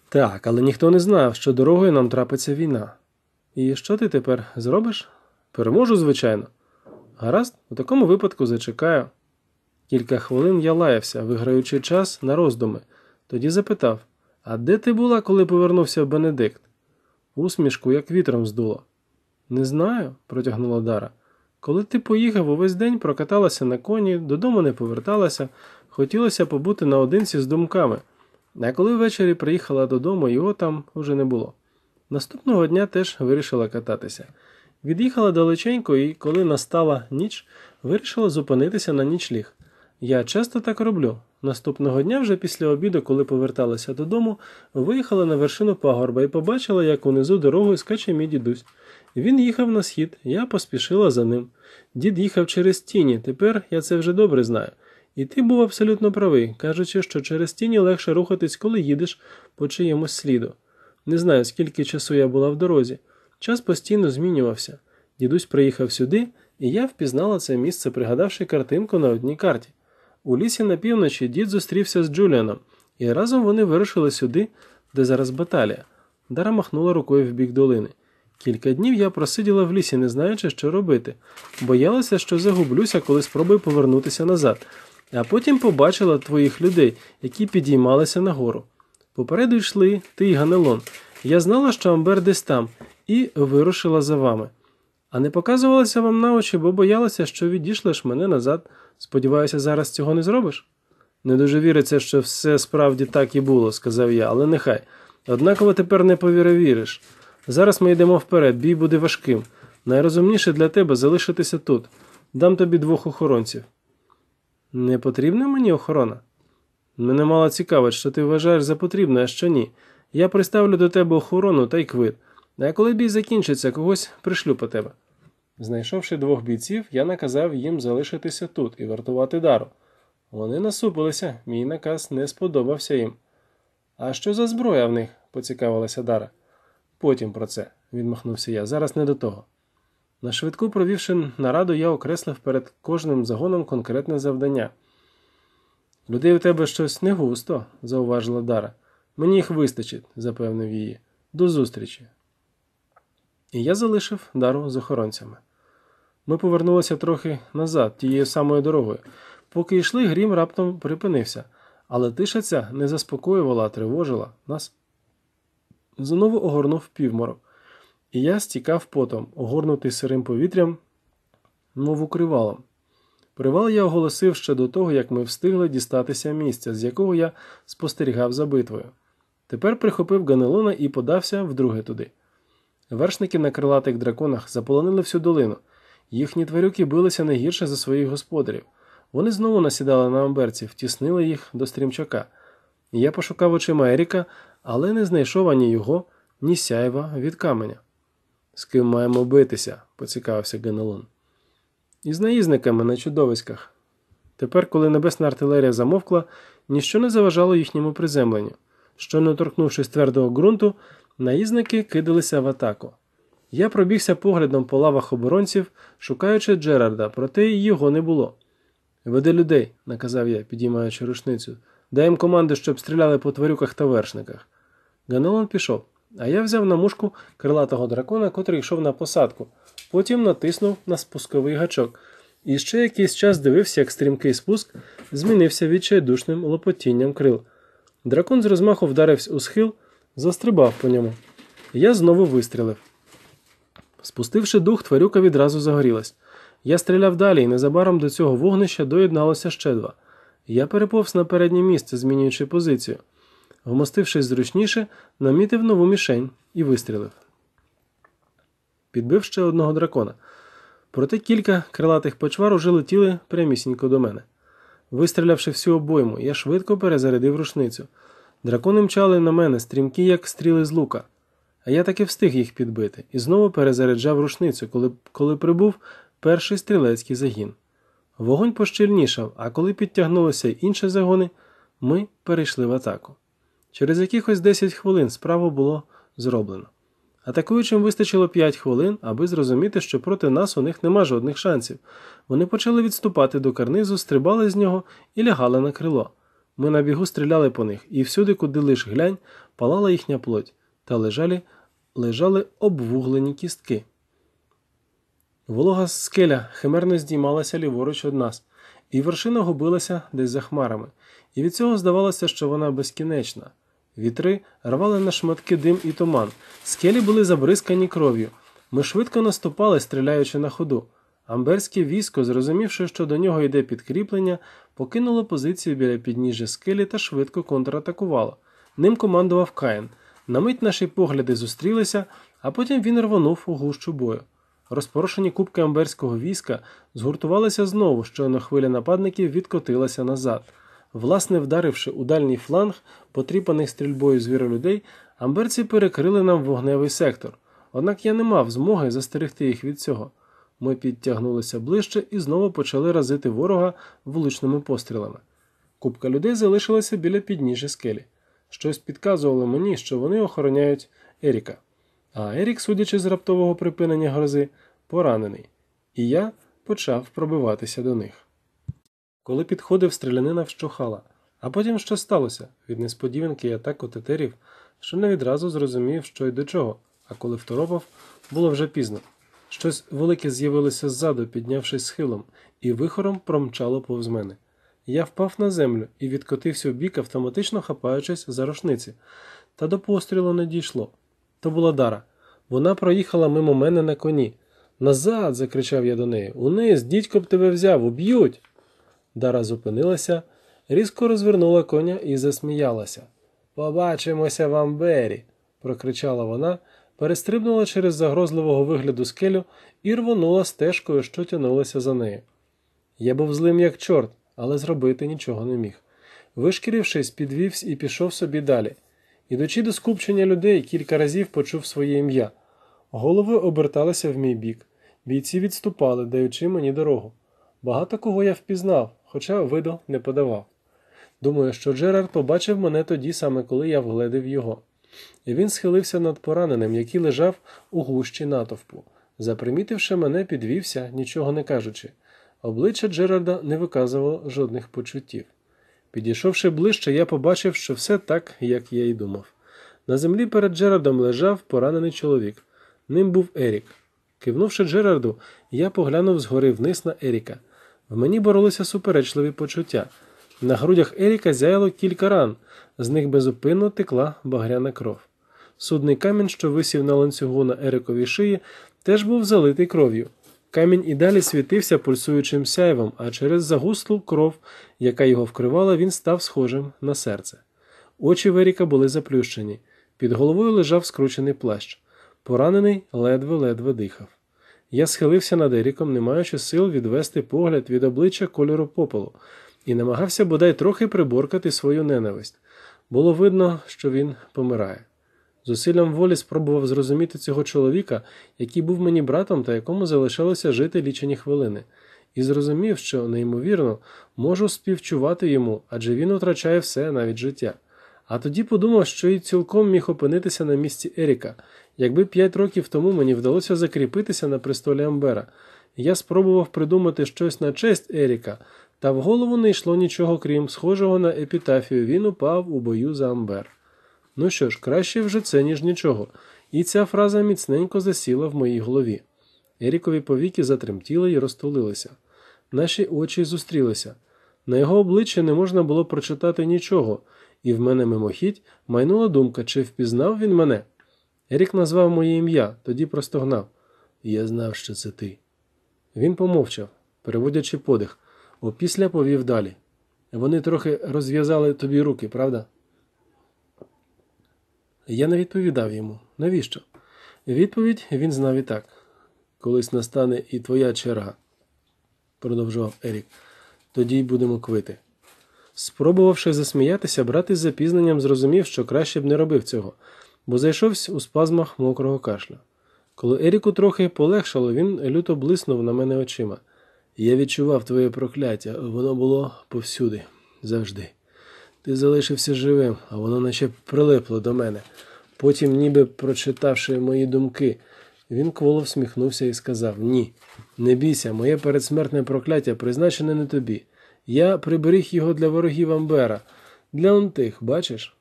Так, але ніхто не знав, що дорогою нам трапиться війна. І що ти тепер зробиш? Переможу, звичайно. Гаразд, у такому випадку зачекаю. Кілька хвилин я лаявся, виграючи час на роздуми. Тоді запитав А де ти була, коли повернувся Бенедикт? Усмішку, як вітром здуло. Не знаю, протягнула Дара. Коли ти поїхав увесь день, прокаталася на коні, додому не поверталася, хотілося побути наодинці з думками. А коли ввечері приїхала додому, його там уже не було. Наступного дня теж вирішила кататися. Від'їхала далеченько і, коли настала ніч, вирішила зупинитися на нічліг. Я часто так роблю. Наступного дня, вже після обіду, коли поверталася додому, виїхала на вершину пагорба і побачила, як унизу дорогою скаче мій дідусь. Він їхав на схід, я поспішила за ним. Дід їхав через тіні, тепер я це вже добре знаю. І ти був абсолютно правий, кажучи, що через тіні легше рухатись, коли їдеш по чиємусь сліду. Не знаю, скільки часу я була в дорозі. Час постійно змінювався. Дідусь приїхав сюди, і я впізнала це місце, пригадавши картинку на одній карті. У лісі на півночі дід зустрівся з Джуліаном, і разом вони вирушили сюди, де зараз баталія. Дара махнула рукою в бік долини. Кілька днів я просиділа в лісі, не знаючи, що робити. Боялася, що загублюся, коли спробую повернутися назад, а потім побачила твоїх людей, які підіймалися нагору. Попереду йшли ти й Ганелон. Я знала, що Амбер десь там, і вирушила за вами. А не показувалася вам на очі, бо боялася, що відійшлеш мене назад. Сподіваюся, зараз цього не зробиш? Не дуже віриться, що все справді так і було, сказав я, але нехай. Однаково тепер не повіровіриш. Зараз ми йдемо вперед, бій буде важким. Найрозумніше для тебе залишитися тут. Дам тобі двох охоронців. Не потрібна мені охорона? Мене мало цікавить, що ти вважаєш за потрібне, а що ні. Я приставлю до тебе охорону та й квит. Ну, а коли бій закінчиться, когось пришлю по тебе. Знайшовши двох бійців, я наказав їм залишитися тут і вартувати дару. Вони насупилися, мій наказ не сподобався їм. А що за зброя в них? поцікавилася Дара. Потім про це, відмахнувся я, зараз не до того. На швидку провівши нараду, я окреслив перед кожним загоном конкретне завдання. Людей у тебе щось не густо, зауважила Дара. Мені їх вистачить, запевнив її. До зустрічі і я залишив дару з охоронцями. Ми повернулися трохи назад, тією самою дорогою. Поки йшли, грім раптом припинився, але тиша ця не заспокоювала, а тривожила нас. Знову огорнув півморок, і я стікав потом, огорнутий сирим повітрям, мов укривалом. Привал я оголосив ще до того, як ми встигли дістатися місця, з якого я спостерігав за битвою. Тепер прихопив ганелона і подався вдруге туди. Вершники на крилатих драконах заполонили всю долину. Їхні тварюки билися не гірше за своїх господарів. Вони знову насідали на амберців, тіснили їх до стрімчака. Я пошукав очима Еріка, але не знайшов ані його, ні сяйва від каменя. З ким маємо битися, поцікавився Генелон. Із наїзниками на чудовиськах. Тепер, коли небесна артилерія замовкла, ніщо не заважало їхньому приземленню. що не торкнувшись твердого ґрунту, Наїзники кидалися в атаку. Я пробігся поглядом по лавах оборонців, шукаючи Джерарда, проте його не було. Веди людей, наказав я, підіймаючи рушницю. Дай їм команди, щоб стріляли по тварюках та вершниках. Ганелон пішов, а я взяв на мушку крилатого дракона, котрий йшов на посадку, потім натиснув на спусковий гачок. І ще якийсь час дивився, як стрімкий спуск змінився відчайдушним лопотінням крил. Дракон з розмаху вдарився у схил застрибав по ньому. Я знову вистрілив. Спустивши дух, тварюка відразу загорілась. Я стріляв далі, і незабаром до цього вогнища доєдналося ще два. Я переповз на переднє місце, змінюючи позицію. Вмостившись зручніше, намітив нову мішень і вистрілив. Підбив ще одного дракона. Проте кілька крилатих почвар уже летіли прямісінько до мене. Вистрілявши всю обойму, я швидко перезарядив рушницю. Дракони мчали на мене стрімкі, як стріли з лука, а я таки встиг їх підбити і знову перезаряджав рушницю, коли коли прибув перший стрілецький загін. Вогонь пощільнішав, а коли підтягнулися інші загони, ми перейшли в атаку. Через якихось 10 хвилин справу було зроблено. Атакуючим вистачило 5 хвилин, аби зрозуміти, що проти нас у них нема жодних шансів. Вони почали відступати до карнизу, стрибали з нього і лягали на крило. Ми на бігу стріляли по них, і всюди, куди лиш глянь, палала їхня плоть, та лежали лежали обвуглені кістки. Волога скеля химерно здіймалася ліворуч від нас, і вершина губилася десь за хмарами, і від цього здавалося, що вона безкінечна. Вітри рвали на шматки дим і туман, скелі були забризкані кров'ю. Ми швидко наступали, стріляючи на ходу. Амберське військо, зрозумівши, що до нього йде підкріплення, покинуло позицію біля підніжжя скелі та швидко контратакувало. Ним командував Каїн. На мить наші погляди зустрілися, а потім він рвонув у гущу бою. Розпорошені кубки амберського війська згуртувалися знову, що на хвилі нападників відкотилася назад. Власне, вдаривши у дальній фланг, потріпаних стрільбою звіролюдей, амберці перекрили нам вогневий сектор. Однак я не мав змоги застерегти їх від цього. Ми підтягнулися ближче і знову почали разити ворога вуличними пострілами. Купка людей залишилася біля підніжжя скелі. Щось підказувало мені, що вони охороняють Еріка. А Ерік, судячи з раптового припинення грози, поранений, і я почав пробиватися до них. Коли підходив, стрілянина вщухала, а потім що сталося від несподіванки і атаку тетерів, що не відразу зрозумів, що й до чого, а коли второпав, було вже пізно. Щось велике з'явилося ззаду, піднявшись схилом, і вихором промчало повз мене. Я впав на землю і відкотився в бік, автоматично хапаючись за рушниці, та до пострілу не дійшло. То була дара. Вона проїхала мимо мене на коні. Назад. закричав я до неї. Униз, дідько б тебе взяв, уб'ють. Дара зупинилася, різко розвернула коня і засміялася. Побачимося в Амбері!» – прокричала вона перестрибнула через загрозливого вигляду скелю і рвонула стежкою, що тянулася за нею. Я був злим, як чорт, але зробити нічого не міг. Вишкірившись, підвівся і пішов собі далі. Ідучи до скупчення людей, кілька разів почув своє ім'я. Голови оберталися в мій бік. Бійці відступали, даючи мені дорогу. Багато кого я впізнав, хоча виду не подавав. Думаю, що Джерард побачив мене тоді, саме коли я вгледив його і він схилився над пораненим, який лежав у гущі натовпу. Запримітивши мене, підвівся, нічого не кажучи. Обличчя Джерарда не виказувало жодних почуттів. Підійшовши ближче, я побачив, що все так, як я й думав. На землі перед Джерардом лежав поранений чоловік. Ним був Ерік. Кивнувши Джерарду, я поглянув згори вниз на Еріка. В мені боролися суперечливі почуття. На грудях Еріка зяяло кілька ран, з них безупинно текла багряна кров. Судний камінь, що висів на ланцюгу на Ериковій шиї, теж був залитий кров'ю. Камінь і далі світився пульсуючим сяйвом, а через загуслу кров, яка його вкривала, він став схожим на серце. Очі Веріка були заплющені, під головою лежав скручений плащ. Поранений ледве-ледве дихав. Я схилився над Еріком, не маючи сил відвести погляд від обличчя кольору попелу, і намагався бодай трохи приборкати свою ненависть. Було видно, що він помирає. Зусиллям волі спробував зрозуміти цього чоловіка, який був мені братом та якому залишалося жити лічені хвилини, і зрозумів, що, неймовірно, можу співчувати йому, адже він втрачає все навіть життя. А тоді подумав, що й цілком міг опинитися на місці Еріка, якби п'ять років тому мені вдалося закріпитися на престолі Амбера. Я спробував придумати щось на честь Еріка. Та в голову не йшло нічого крім схожого на епітафію він упав у бою за Амбер. Ну що ж, краще вже це, ніж нічого, і ця фраза міцненько засіла в моїй голові. Ерікові повіки затремтіли і розтулилися. Наші очі зустрілися. На його обличчі не можна було прочитати нічого, і в мене мимохідь майнула думка, чи впізнав він мене. Ерік назвав моє ім'я, тоді простогнав. Я знав, що це ти. Він помовчав, переводячи подих. Опісля повів далі. Вони трохи розв'язали тобі руки, правда? Я не відповідав йому. Навіщо? Відповідь він знав і так. Колись настане і твоя черга, продовжував Ерік. Тоді й будемо квити. Спробувавши засміятися, брат із запізненням зрозумів, що краще б не робив цього, бо зайшовсь у спазмах мокрого кашля. Коли Еріку трохи полегшало, він люто блиснув на мене очима. Я відчував твоє прокляття, воно було повсюди, завжди. Ти залишився живим, а воно наче прилипло до мене. Потім, ніби прочитавши мої думки, він кволо всміхнувся і сказав: Ні, не бійся, моє передсмертне прокляття призначене не тобі. Я приберіг його для ворогів Амбера, для онтих, бачиш?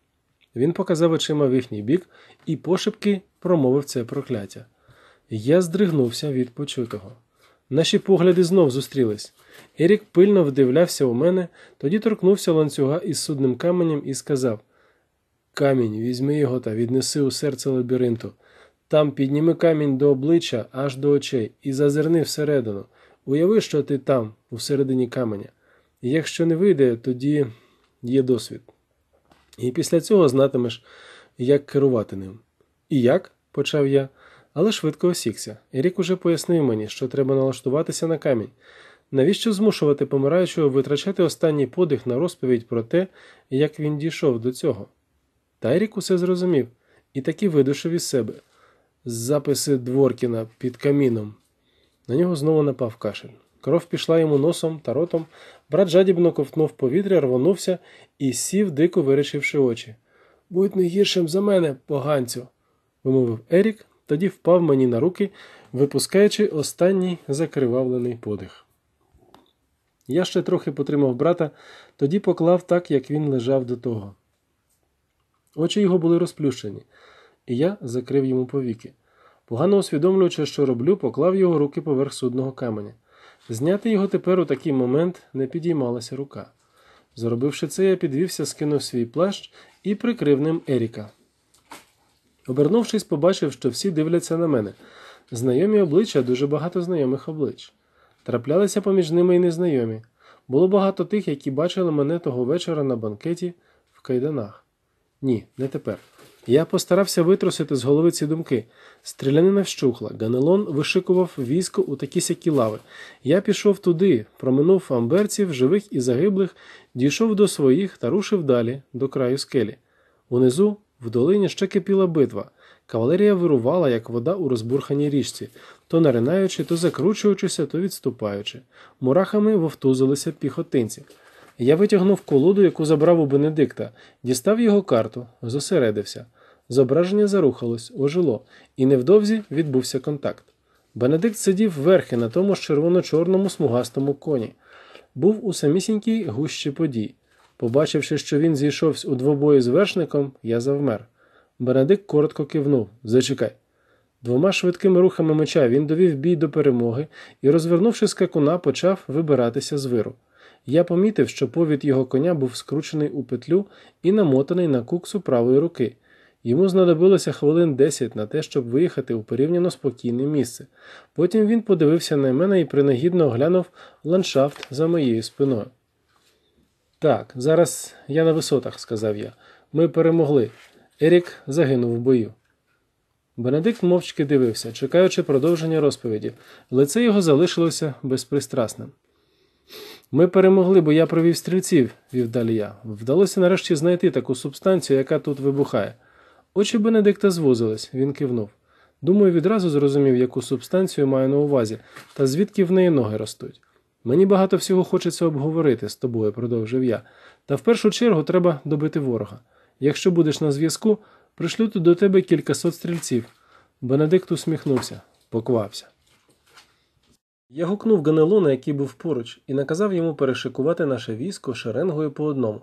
Він показав очима в їхній бік і пошепки промовив це прокляття. Я здригнувся від почутого. Наші погляди знов зустрілись. Ерік пильно вдивлявся у мене, тоді торкнувся ланцюга із судним каменем і сказав Камінь, візьми його та віднеси у серце лабіринту. Там підніми камінь до обличчя аж до очей і зазирни всередину. Уяви, що ти там, у середині каменя. якщо не вийде, тоді є досвід. І після цього знатимеш, як керувати ним. І як? почав я але швидко осікся. Ерік уже пояснив мені, що треба налаштуватися на камінь. Навіщо змушувати помираючого витрачати останній подих на розповідь про те, як він дійшов до цього? Та Ерік усе зрозумів і таки видушив із себе записи Дворкіна під каміном. На нього знову напав кашель. Кров пішла йому носом та ротом. Брат жадібно ковтнув повітря, рвонувся і сів, дико вирішивши очі. Будь не гіршим за мене, поганцю, вимовив Ерік, тоді впав мені на руки, випускаючи останній закривавлений подих. Я ще трохи потримав брата, тоді поклав так, як він лежав до того. Очі його були розплющені, і я закрив йому повіки. Погано усвідомлюючи, що роблю, поклав його руки поверх судного каменя. Зняти його тепер у такий момент не підіймалася рука. Зробивши це, я підвівся, скинув свій плащ і прикрив ним Еріка. Обернувшись, побачив, що всі дивляться на мене. Знайомі обличчя дуже багато знайомих облич. Траплялися поміж ними і незнайомі. Було багато тих, які бачили мене того вечора на банкеті в кайданах. Ні, не тепер. Я постарався витрусити з голови ці думки. Стрілянина вщухла. Ганелон вишикував військо у такі сякі лави. Я пішов туди, проминув амберців, живих і загиблих, дійшов до своїх та рушив далі, до краю скелі. Унизу в долині ще кипіла битва. Кавалерія вирувала, як вода у розбурханій річці, то наринаючи, то закручуючися, то відступаючи. Мурахами вовтузилися піхотинці. Я витягнув колоду, яку забрав у Бенедикта, дістав його карту, зосередився. Зображення зарухалось, ожило, і невдовзі відбувся контакт. Бенедикт сидів верхи на тому ж червоно-чорному смугастому коні. Був у самісінькій гущі подій. Побачивши, що він зійшовся у двобої з вершником, я завмер. Бенедикт коротко кивнув Зачекай. Двома швидкими рухами меча він довів бій до перемоги і, розвернувши скакуна, почав вибиратися з виру. Я помітив, що повід його коня був скручений у петлю і намотаний на куксу правої руки. Йому знадобилося хвилин десять на те, щоб виїхати у порівняно спокійне місце. Потім він подивився на мене і принагідно оглянув ландшафт за моєю спиною. Так, зараз я на висотах, сказав я. Ми перемогли. Ерік загинув в бою. Бенедикт мовчки дивився, чекаючи продовження розповіді, лице його залишилося безпристрасним. Ми перемогли, бо я провів стрільців, вів далі я. Вдалося нарешті знайти таку субстанцію, яка тут вибухає. Очі Бенедикта звозились, він кивнув. Думаю, відразу зрозумів, яку субстанцію маю на увазі, та звідки в неї ноги ростуть. Мені багато всього хочеться обговорити з тобою, продовжив я. Та в першу чергу треба добити ворога. Якщо будеш на зв'язку, пришлю тут до тебе кількасот стрільців. Бенедикт усміхнувся, поквався. Я гукнув Ганелона, який був поруч, і наказав йому перешикувати наше військо шеренгою по одному.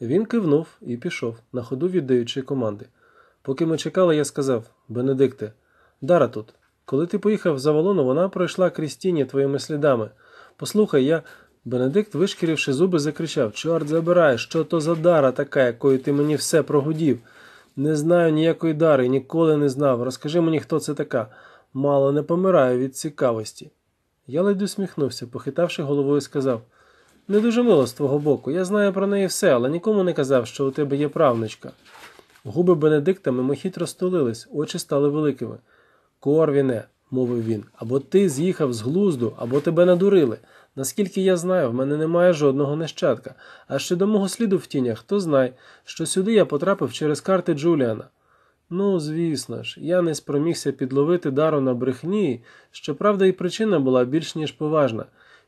Він кивнув і пішов, на ходу віддаючи команди. Поки ми чекали, я сказав Бенедикте, дара тут. Коли ти поїхав за волону, вона пройшла крізь тіні твоїми слідами. Послухай я. Бенедикт, вишкіривши зуби, закричав Чорт забирай, що то за дара така, якою ти мені все прогудів. Не знаю ніякої дари, ніколи не знав. Розкажи мені, хто це така. Мало не помираю від цікавості. Я ледь усміхнувся, похитавши головою, сказав Не дуже мило з твого боку. Я знаю про неї все, але нікому не казав, що у тебе є правничка. Губи Бенедикта мимохідь розтулились, очі стали великими. Корвіне, мовив він, або ти з'їхав з глузду, або тебе надурили. Наскільки я знаю, в мене немає жодного нащадка. А щодо мого сліду в тінях, то знай, що сюди я потрапив через карти Джуліана. Ну, звісно ж, я не спромігся підловити дару на брехні, щоправда, і причина була більш ніж поважна.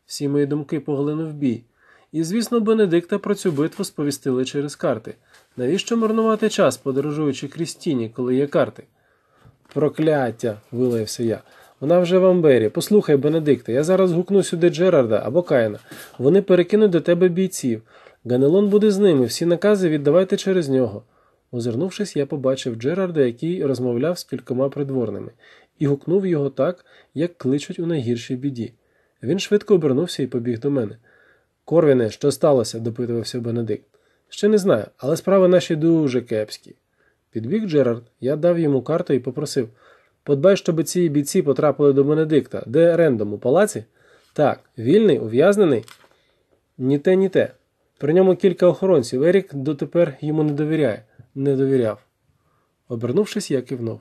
Всі мої думки поглинув бій. І, звісно, Бенедикта про цю битву сповістили через карти. Навіщо марнувати час, подорожуючи крізь тіні, коли є карти? Прокляття, вилився я. Вона вже в Амбері. Послухай, Бенедикте, я зараз гукну сюди Джерарда або Каїна. Вони перекинуть до тебе бійців. Ганелон буде з ними, всі накази віддавайте через нього. Озирнувшись, я побачив Джерарда, який розмовляв з кількома придворними, і гукнув його так, як кличуть у найгіршій біді. Він швидко обернувся і побіг до мене. Корвіне, що сталося? допитувався Бенедикт. Ще не знаю, але справи наші дуже кепські. Підбіг Джерард, я дав йому карту і попросив подбай, щоб ці бійці потрапили до Бенедикта, де рендом у палаці? Так, вільний, ув'язнений? Ні те, ні те. При ньому кілька охоронців. Ерік дотепер йому не довіряє, не довіряв. Обернувшись, я кивнув.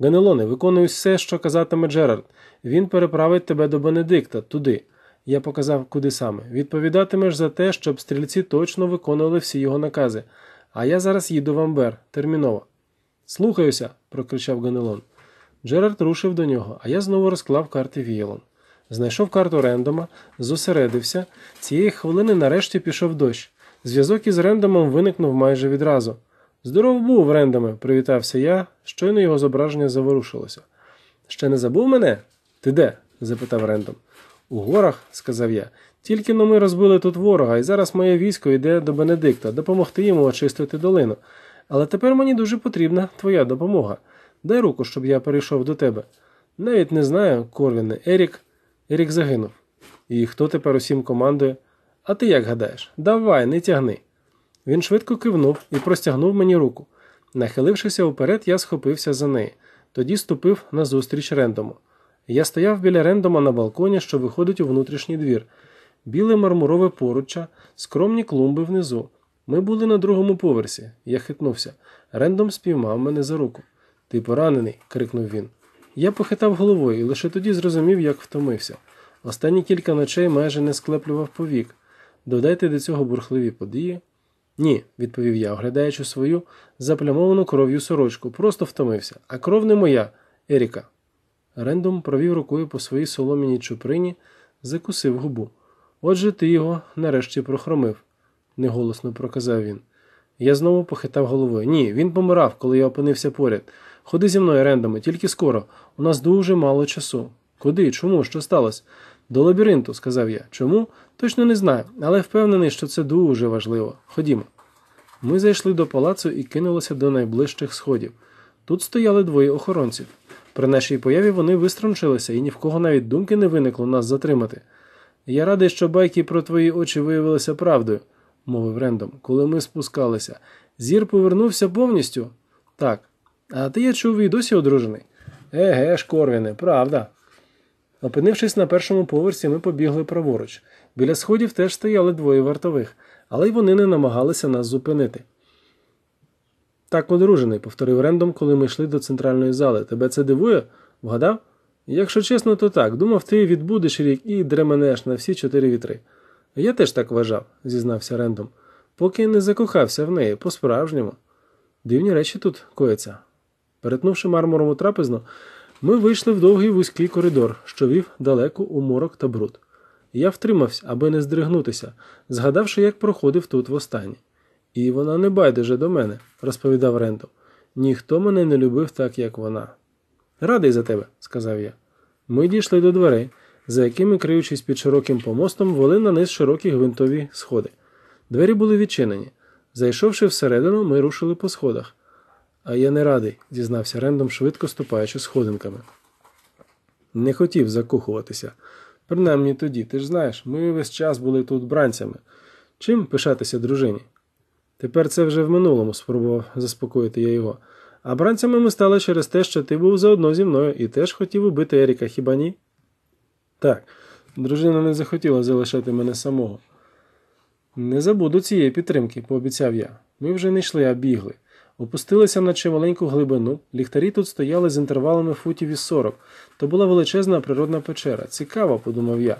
Ганелоне, виконуй все, що казатиме Джерард. Він переправить тебе до Бенедикта, туди. Я показав, куди саме. Відповідатимеш за те, щоб стрільці точно виконували всі його накази. А я зараз їду в Амбер, терміново. Слухаюся, прокричав Ганелон. Джерард рушив до нього, а я знову розклав карти віялом. Знайшов карту рендома, зосередився. Цієї хвилини нарешті пішов дощ. Зв'язок із рендомом виникнув майже відразу. Здоров був, рендоме, привітався я, щойно його зображення заворушилося. Ще не забув мене? Ти де? запитав рендом. У горах, сказав я, тільки но ми розбили тут ворога, і зараз моє військо йде до Бенедикта, допомогти йому очистити долину. Але тепер мені дуже потрібна твоя допомога. Дай руку, щоб я перейшов до тебе. Навіть не знаю, Корвіне, Ерік. Ерік загинув. І хто тепер усім командує? А ти як гадаєш? Давай, не тягни. Він швидко кивнув і простягнув мені руку. Нахилившися вперед, я схопився за неї, тоді ступив назустріч рендому. Я стояв біля рендома на балконі, що виходить у внутрішній двір біле мармурове поруччя, скромні клумби внизу. Ми були на другому поверсі. Я хитнувся. Рендом спіймав мене за руку. Ти поранений, крикнув він. Я похитав головою і лише тоді зрозумів, як втомився. Останні кілька ночей майже не склеплював повік. Додайте до цього бурхливі події. Ні, відповів я, оглядаючи свою заплямовану кров'ю сорочку, просто втомився. А кров не моя, Еріка. Рендом провів рукою по своїй солом'яній чуприні, закусив губу. Отже, ти його нарешті прохромив, неголосно проказав він. Я знову похитав головою. Ні, він помирав, коли я опинився поряд. Ходи зі мною рендами, тільки скоро. У нас дуже мало часу. Куди? Чому? Що сталося? До лабіринту, сказав я. Чому? Точно не знаю, але впевнений, що це дуже важливо. Ходімо. Ми зайшли до палацу і кинулися до найближчих сходів. Тут стояли двоє охоронців. При нашій появі вони вистрончилися і ні в кого навіть думки не виникло нас затримати. Я радий, що байки про твої очі виявилися правдою, мовив Рендом, коли ми спускалися. Зір повернувся повністю? Так. А ти я чув і досі одружений? Еге ж, Корвіне, правда. Опинившись на першому поверсі, ми побігли праворуч. Біля сходів теж стояли двоє вартових, але й вони не намагалися нас зупинити. Так одружений, повторив Рендом, коли ми йшли до центральної зали. Тебе це дивує? Вгадав? Якщо чесно, то так. Думав, ти відбудеш рік і дременеш на всі чотири вітри. Я теж так вважав, зізнався Рендом, поки не закохався в неї по-справжньому. Дивні речі тут кояться. Перетнувши мармурову трапезну, ми вийшли в довгий вузький коридор, що вів далеко у морок та бруд. Я втримався, аби не здригнутися, згадавши, як проходив тут востаннє. І вона не байдуже до мене, розповідав Рендом. Ніхто мене не любив так, як вона. Радий за тебе, сказав я. Ми дійшли до дверей, за якими, криючись під широким помостом, вели на низ широкі гвинтові сходи. Двері були відчинені. Зайшовши всередину, ми рушили по сходах. А я не радий, дізнався Рендом, швидко ступаючи сходинками. Не хотів закохуватися. Принаймні тоді, ти ж знаєш, ми весь час були тут бранцями. Чим пишатися дружині? Тепер це вже в минулому спробував заспокоїти я його. А бранцями ми стали через те, що ти був заодно зі мною і теж хотів убити Еріка, хіба ні? Так, дружина не захотіла залишати мене самого. Не забуду цієї підтримки, пообіцяв я. Ми вже не йшли, а бігли. Опустилися на чималеньку глибину, ліхтарі тут стояли з інтервалами футів і сорок. То була величезна природна печера. Цікаво, подумав я.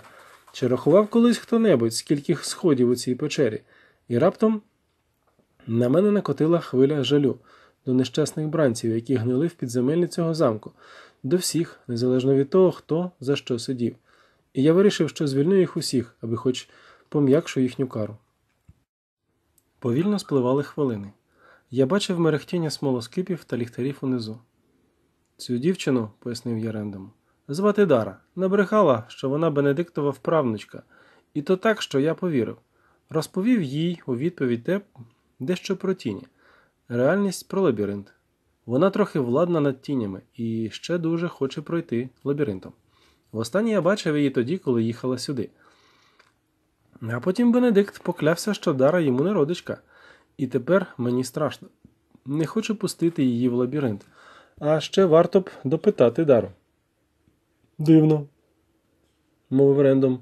Чи рахував колись хто-небудь, скільки сходів у цій печері? І раптом на мене накотила хвиля жалю до нещасних бранців, які гнили в підземеллі цього замку, до всіх, незалежно від того, хто за що сидів. І я вирішив, що звільню їх усіх, аби хоч пом'якшу їхню кару. Повільно спливали хвилини. Я бачив мерехтіння смолоскипів та ліхтарів унизу. Цю дівчину, пояснив я рендом, звати Дара. Набрехала, що вона Бенедиктова вправничка, і то так, що я повірив. Розповів їй у відповідь те дещо про тіні. Реальність про лабіринт. Вона трохи владна над тінями і ще дуже хоче пройти лабіринтом. Востаннє я бачив її тоді, коли їхала сюди. А потім Бенедикт поклявся, що дара йому не родичка, і тепер мені страшно. Не хочу пустити її в лабіринт. А ще варто б допитати дару. Дивно, мовив Рендом.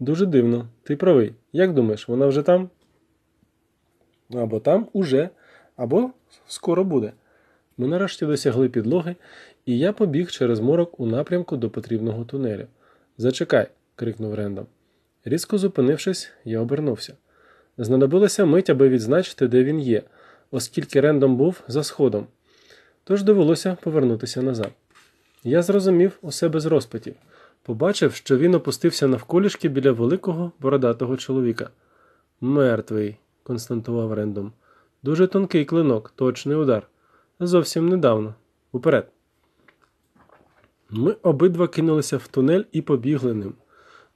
Дуже дивно. Ти правий. Як думаєш, вона вже там? Або там уже або скоро буде. Ми нарешті досягли підлоги, і я побіг через морок у напрямку до потрібного тунелю. Зачекай, крикнув Рендом. Різко зупинившись, я обернувся. Знадобилася мить, аби відзначити, де він є, оскільки Рендом був за сходом. Тож довелося повернутися назад. Я зрозумів усе без розпитів, побачив, що він опустився навколішки біля великого бородатого чоловіка. Мертвий, константував Рендом. Дуже тонкий клинок, точний удар. Зовсім недавно. Уперед. Ми обидва кинулися в тунель і побігли ним.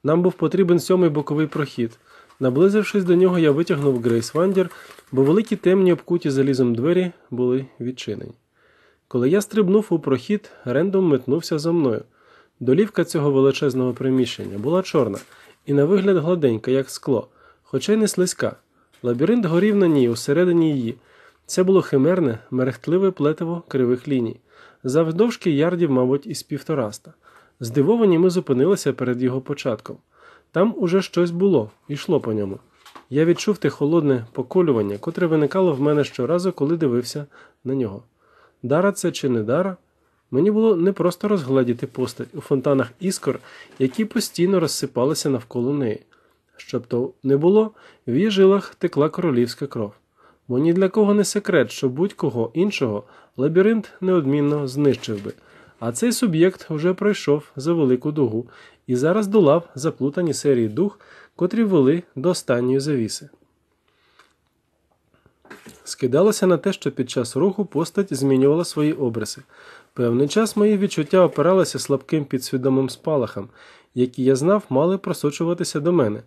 Нам був потрібен сьомий боковий прохід. Наблизившись до нього, я витягнув Грейсвандір, бо великі темні обкуті залізом двері були відчинені. Коли я стрибнув у прохід, рендом метнувся за мною. Долівка цього величезного приміщення була чорна і на вигляд гладенька, як скло, хоча й не слизька. Лабіринт горів на ній, усередині її. Це було химерне, мерехтливе плетиво кривих ліній, завдовжки ярдів, мабуть, із півтораста. Здивовані ми зупинилися перед його початком. Там уже щось було, йшло по ньому. Я відчув те холодне поколювання, котре виникало в мене щоразу, коли дивився на нього. Дара це чи не дара? Мені було не просто розгледіти постать у фонтанах іскор, які постійно розсипалися навколо неї. Щоб то не було, в її жилах текла королівська кров. Бо ні для кого не секрет, що будь-кого іншого лабіринт неодмінно знищив би. А цей суб'єкт вже пройшов за велику дугу і зараз долав заплутані серії дух, котрі вели до останньої завіси. Скидалося на те, що під час руху постать змінювала свої обриси. Певний час мої відчуття опиралися слабким підсвідомим спалахам, які я знав, мали просочуватися до мене.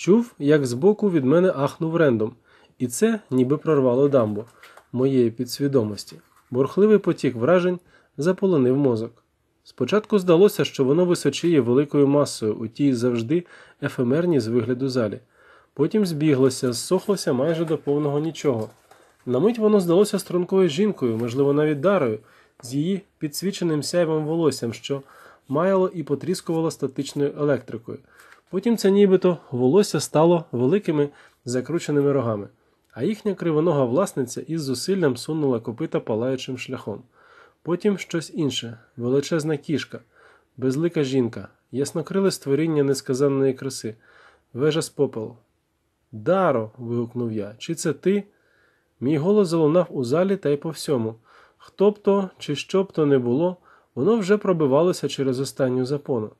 Чув, як збоку від мене ахнув рендом, і це ніби прорвало дамбу моєї підсвідомості. Бурхливий потік вражень заполонив мозок. Спочатку здалося, що воно височіє великою масою у тій завжди ефемерній з вигляду залі, потім збіглося, зсохлося майже до повного нічого. На мить воно здалося стрункою жінкою, можливо, навіть дарою, з її підсвіченим сяйвом волоссям, що маяло і потріскувало статичною електрикою. Потім це нібито волосся стало великими закрученими рогами, а їхня кривонога власниця із зусиллям сунула копита палаючим шляхом. Потім щось інше величезна кішка, безлика жінка, яснокриле створіння несказанної краси, вежа з попелу. Даро. вигукнув я, чи це ти? Мій голос залунав у залі та й по всьому. Хто б то чи що б то не було, воно вже пробивалося через останню запону.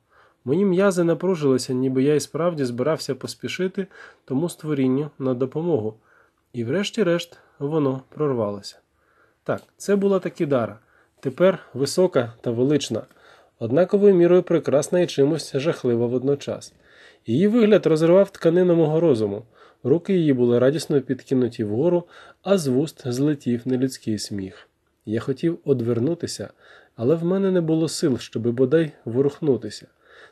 Мої м'язи напружилися, ніби я і справді збирався поспішити тому створінню на допомогу. І, врешті-решт, воно прорвалося. Так, це була таки дара. Тепер висока та велична, однаковою мірою прекрасна і чимось жахлива водночас. Її вигляд розривав тканину мого розуму, руки її були радісно підкинуті вгору, а з вуст злетів нелюдський сміх. Я хотів одвернутися, але в мене не було сил, щоби бодай ворухнутися.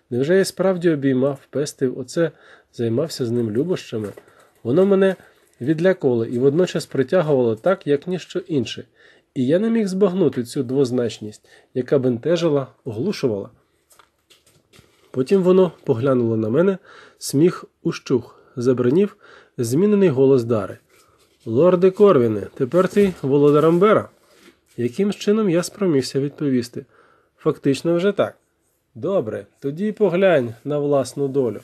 Невже я справді обіймав, пестив оце, займався з ним любощами? Воно мене відлякало і водночас притягувало так, як ніщо інше, і я не міг збагнути цю двозначність, яка бентежила, оглушувала. Потім воно поглянуло на мене, сміх ущух, забринів, змінений голос Дари. Лорде Корвіне, тепер ти володар Амбера. Яким чином я спромігся відповісти? Фактично вже так. Добре, тоді поглянь на власну долю.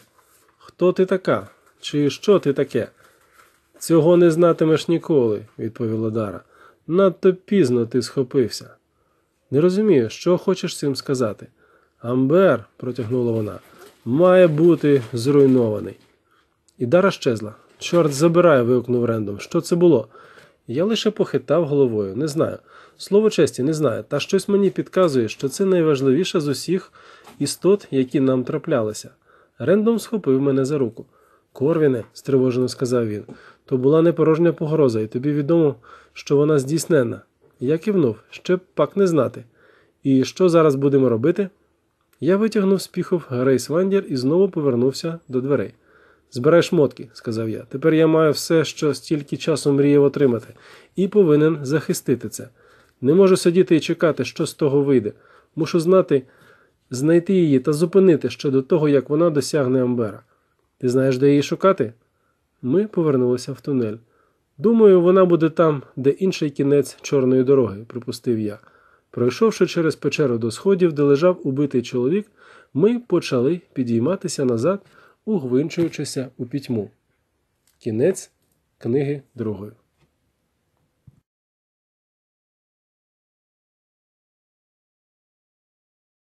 Хто ти така? Чи що ти таке? Цього не знатимеш ніколи, відповіла Дара. Надто пізно ти схопився. Не розумію, що хочеш цим сказати. Амбер, протягнула вона, має бути зруйнований. І Дара щезла. Чорт забирай, вигукнув Рендом. Що це було? Я лише похитав головою, не знаю. Слово честі, не знаю, та щось мені підказує, що це найважливіше з усіх істот, які нам траплялися. Рендом схопив мене за руку. Корвіне, стривожено сказав він, то була непорожня погроза, і тобі відомо, що вона здійснена. Я кивнув, ще б пак не знати. І що зараз будемо робити? Я витягнув з піхов Грейсвандір і знову повернувся до дверей. Збирай шмотки, сказав я. Тепер я маю все, що стільки часу мріяв отримати, і повинен захистити це. Не можу сидіти і чекати, що з того вийде. Мушу знати, знайти її та зупинити ще до того, як вона досягне Амбера. Ти знаєш, де її шукати? Ми повернулися в тунель. Думаю, вона буде там, де інший кінець чорної дороги, припустив я. Пройшовши через печеру до сходів, де лежав убитий чоловік, ми почали підійматися назад, угвинчуючися у пітьму. Кінець книги другої.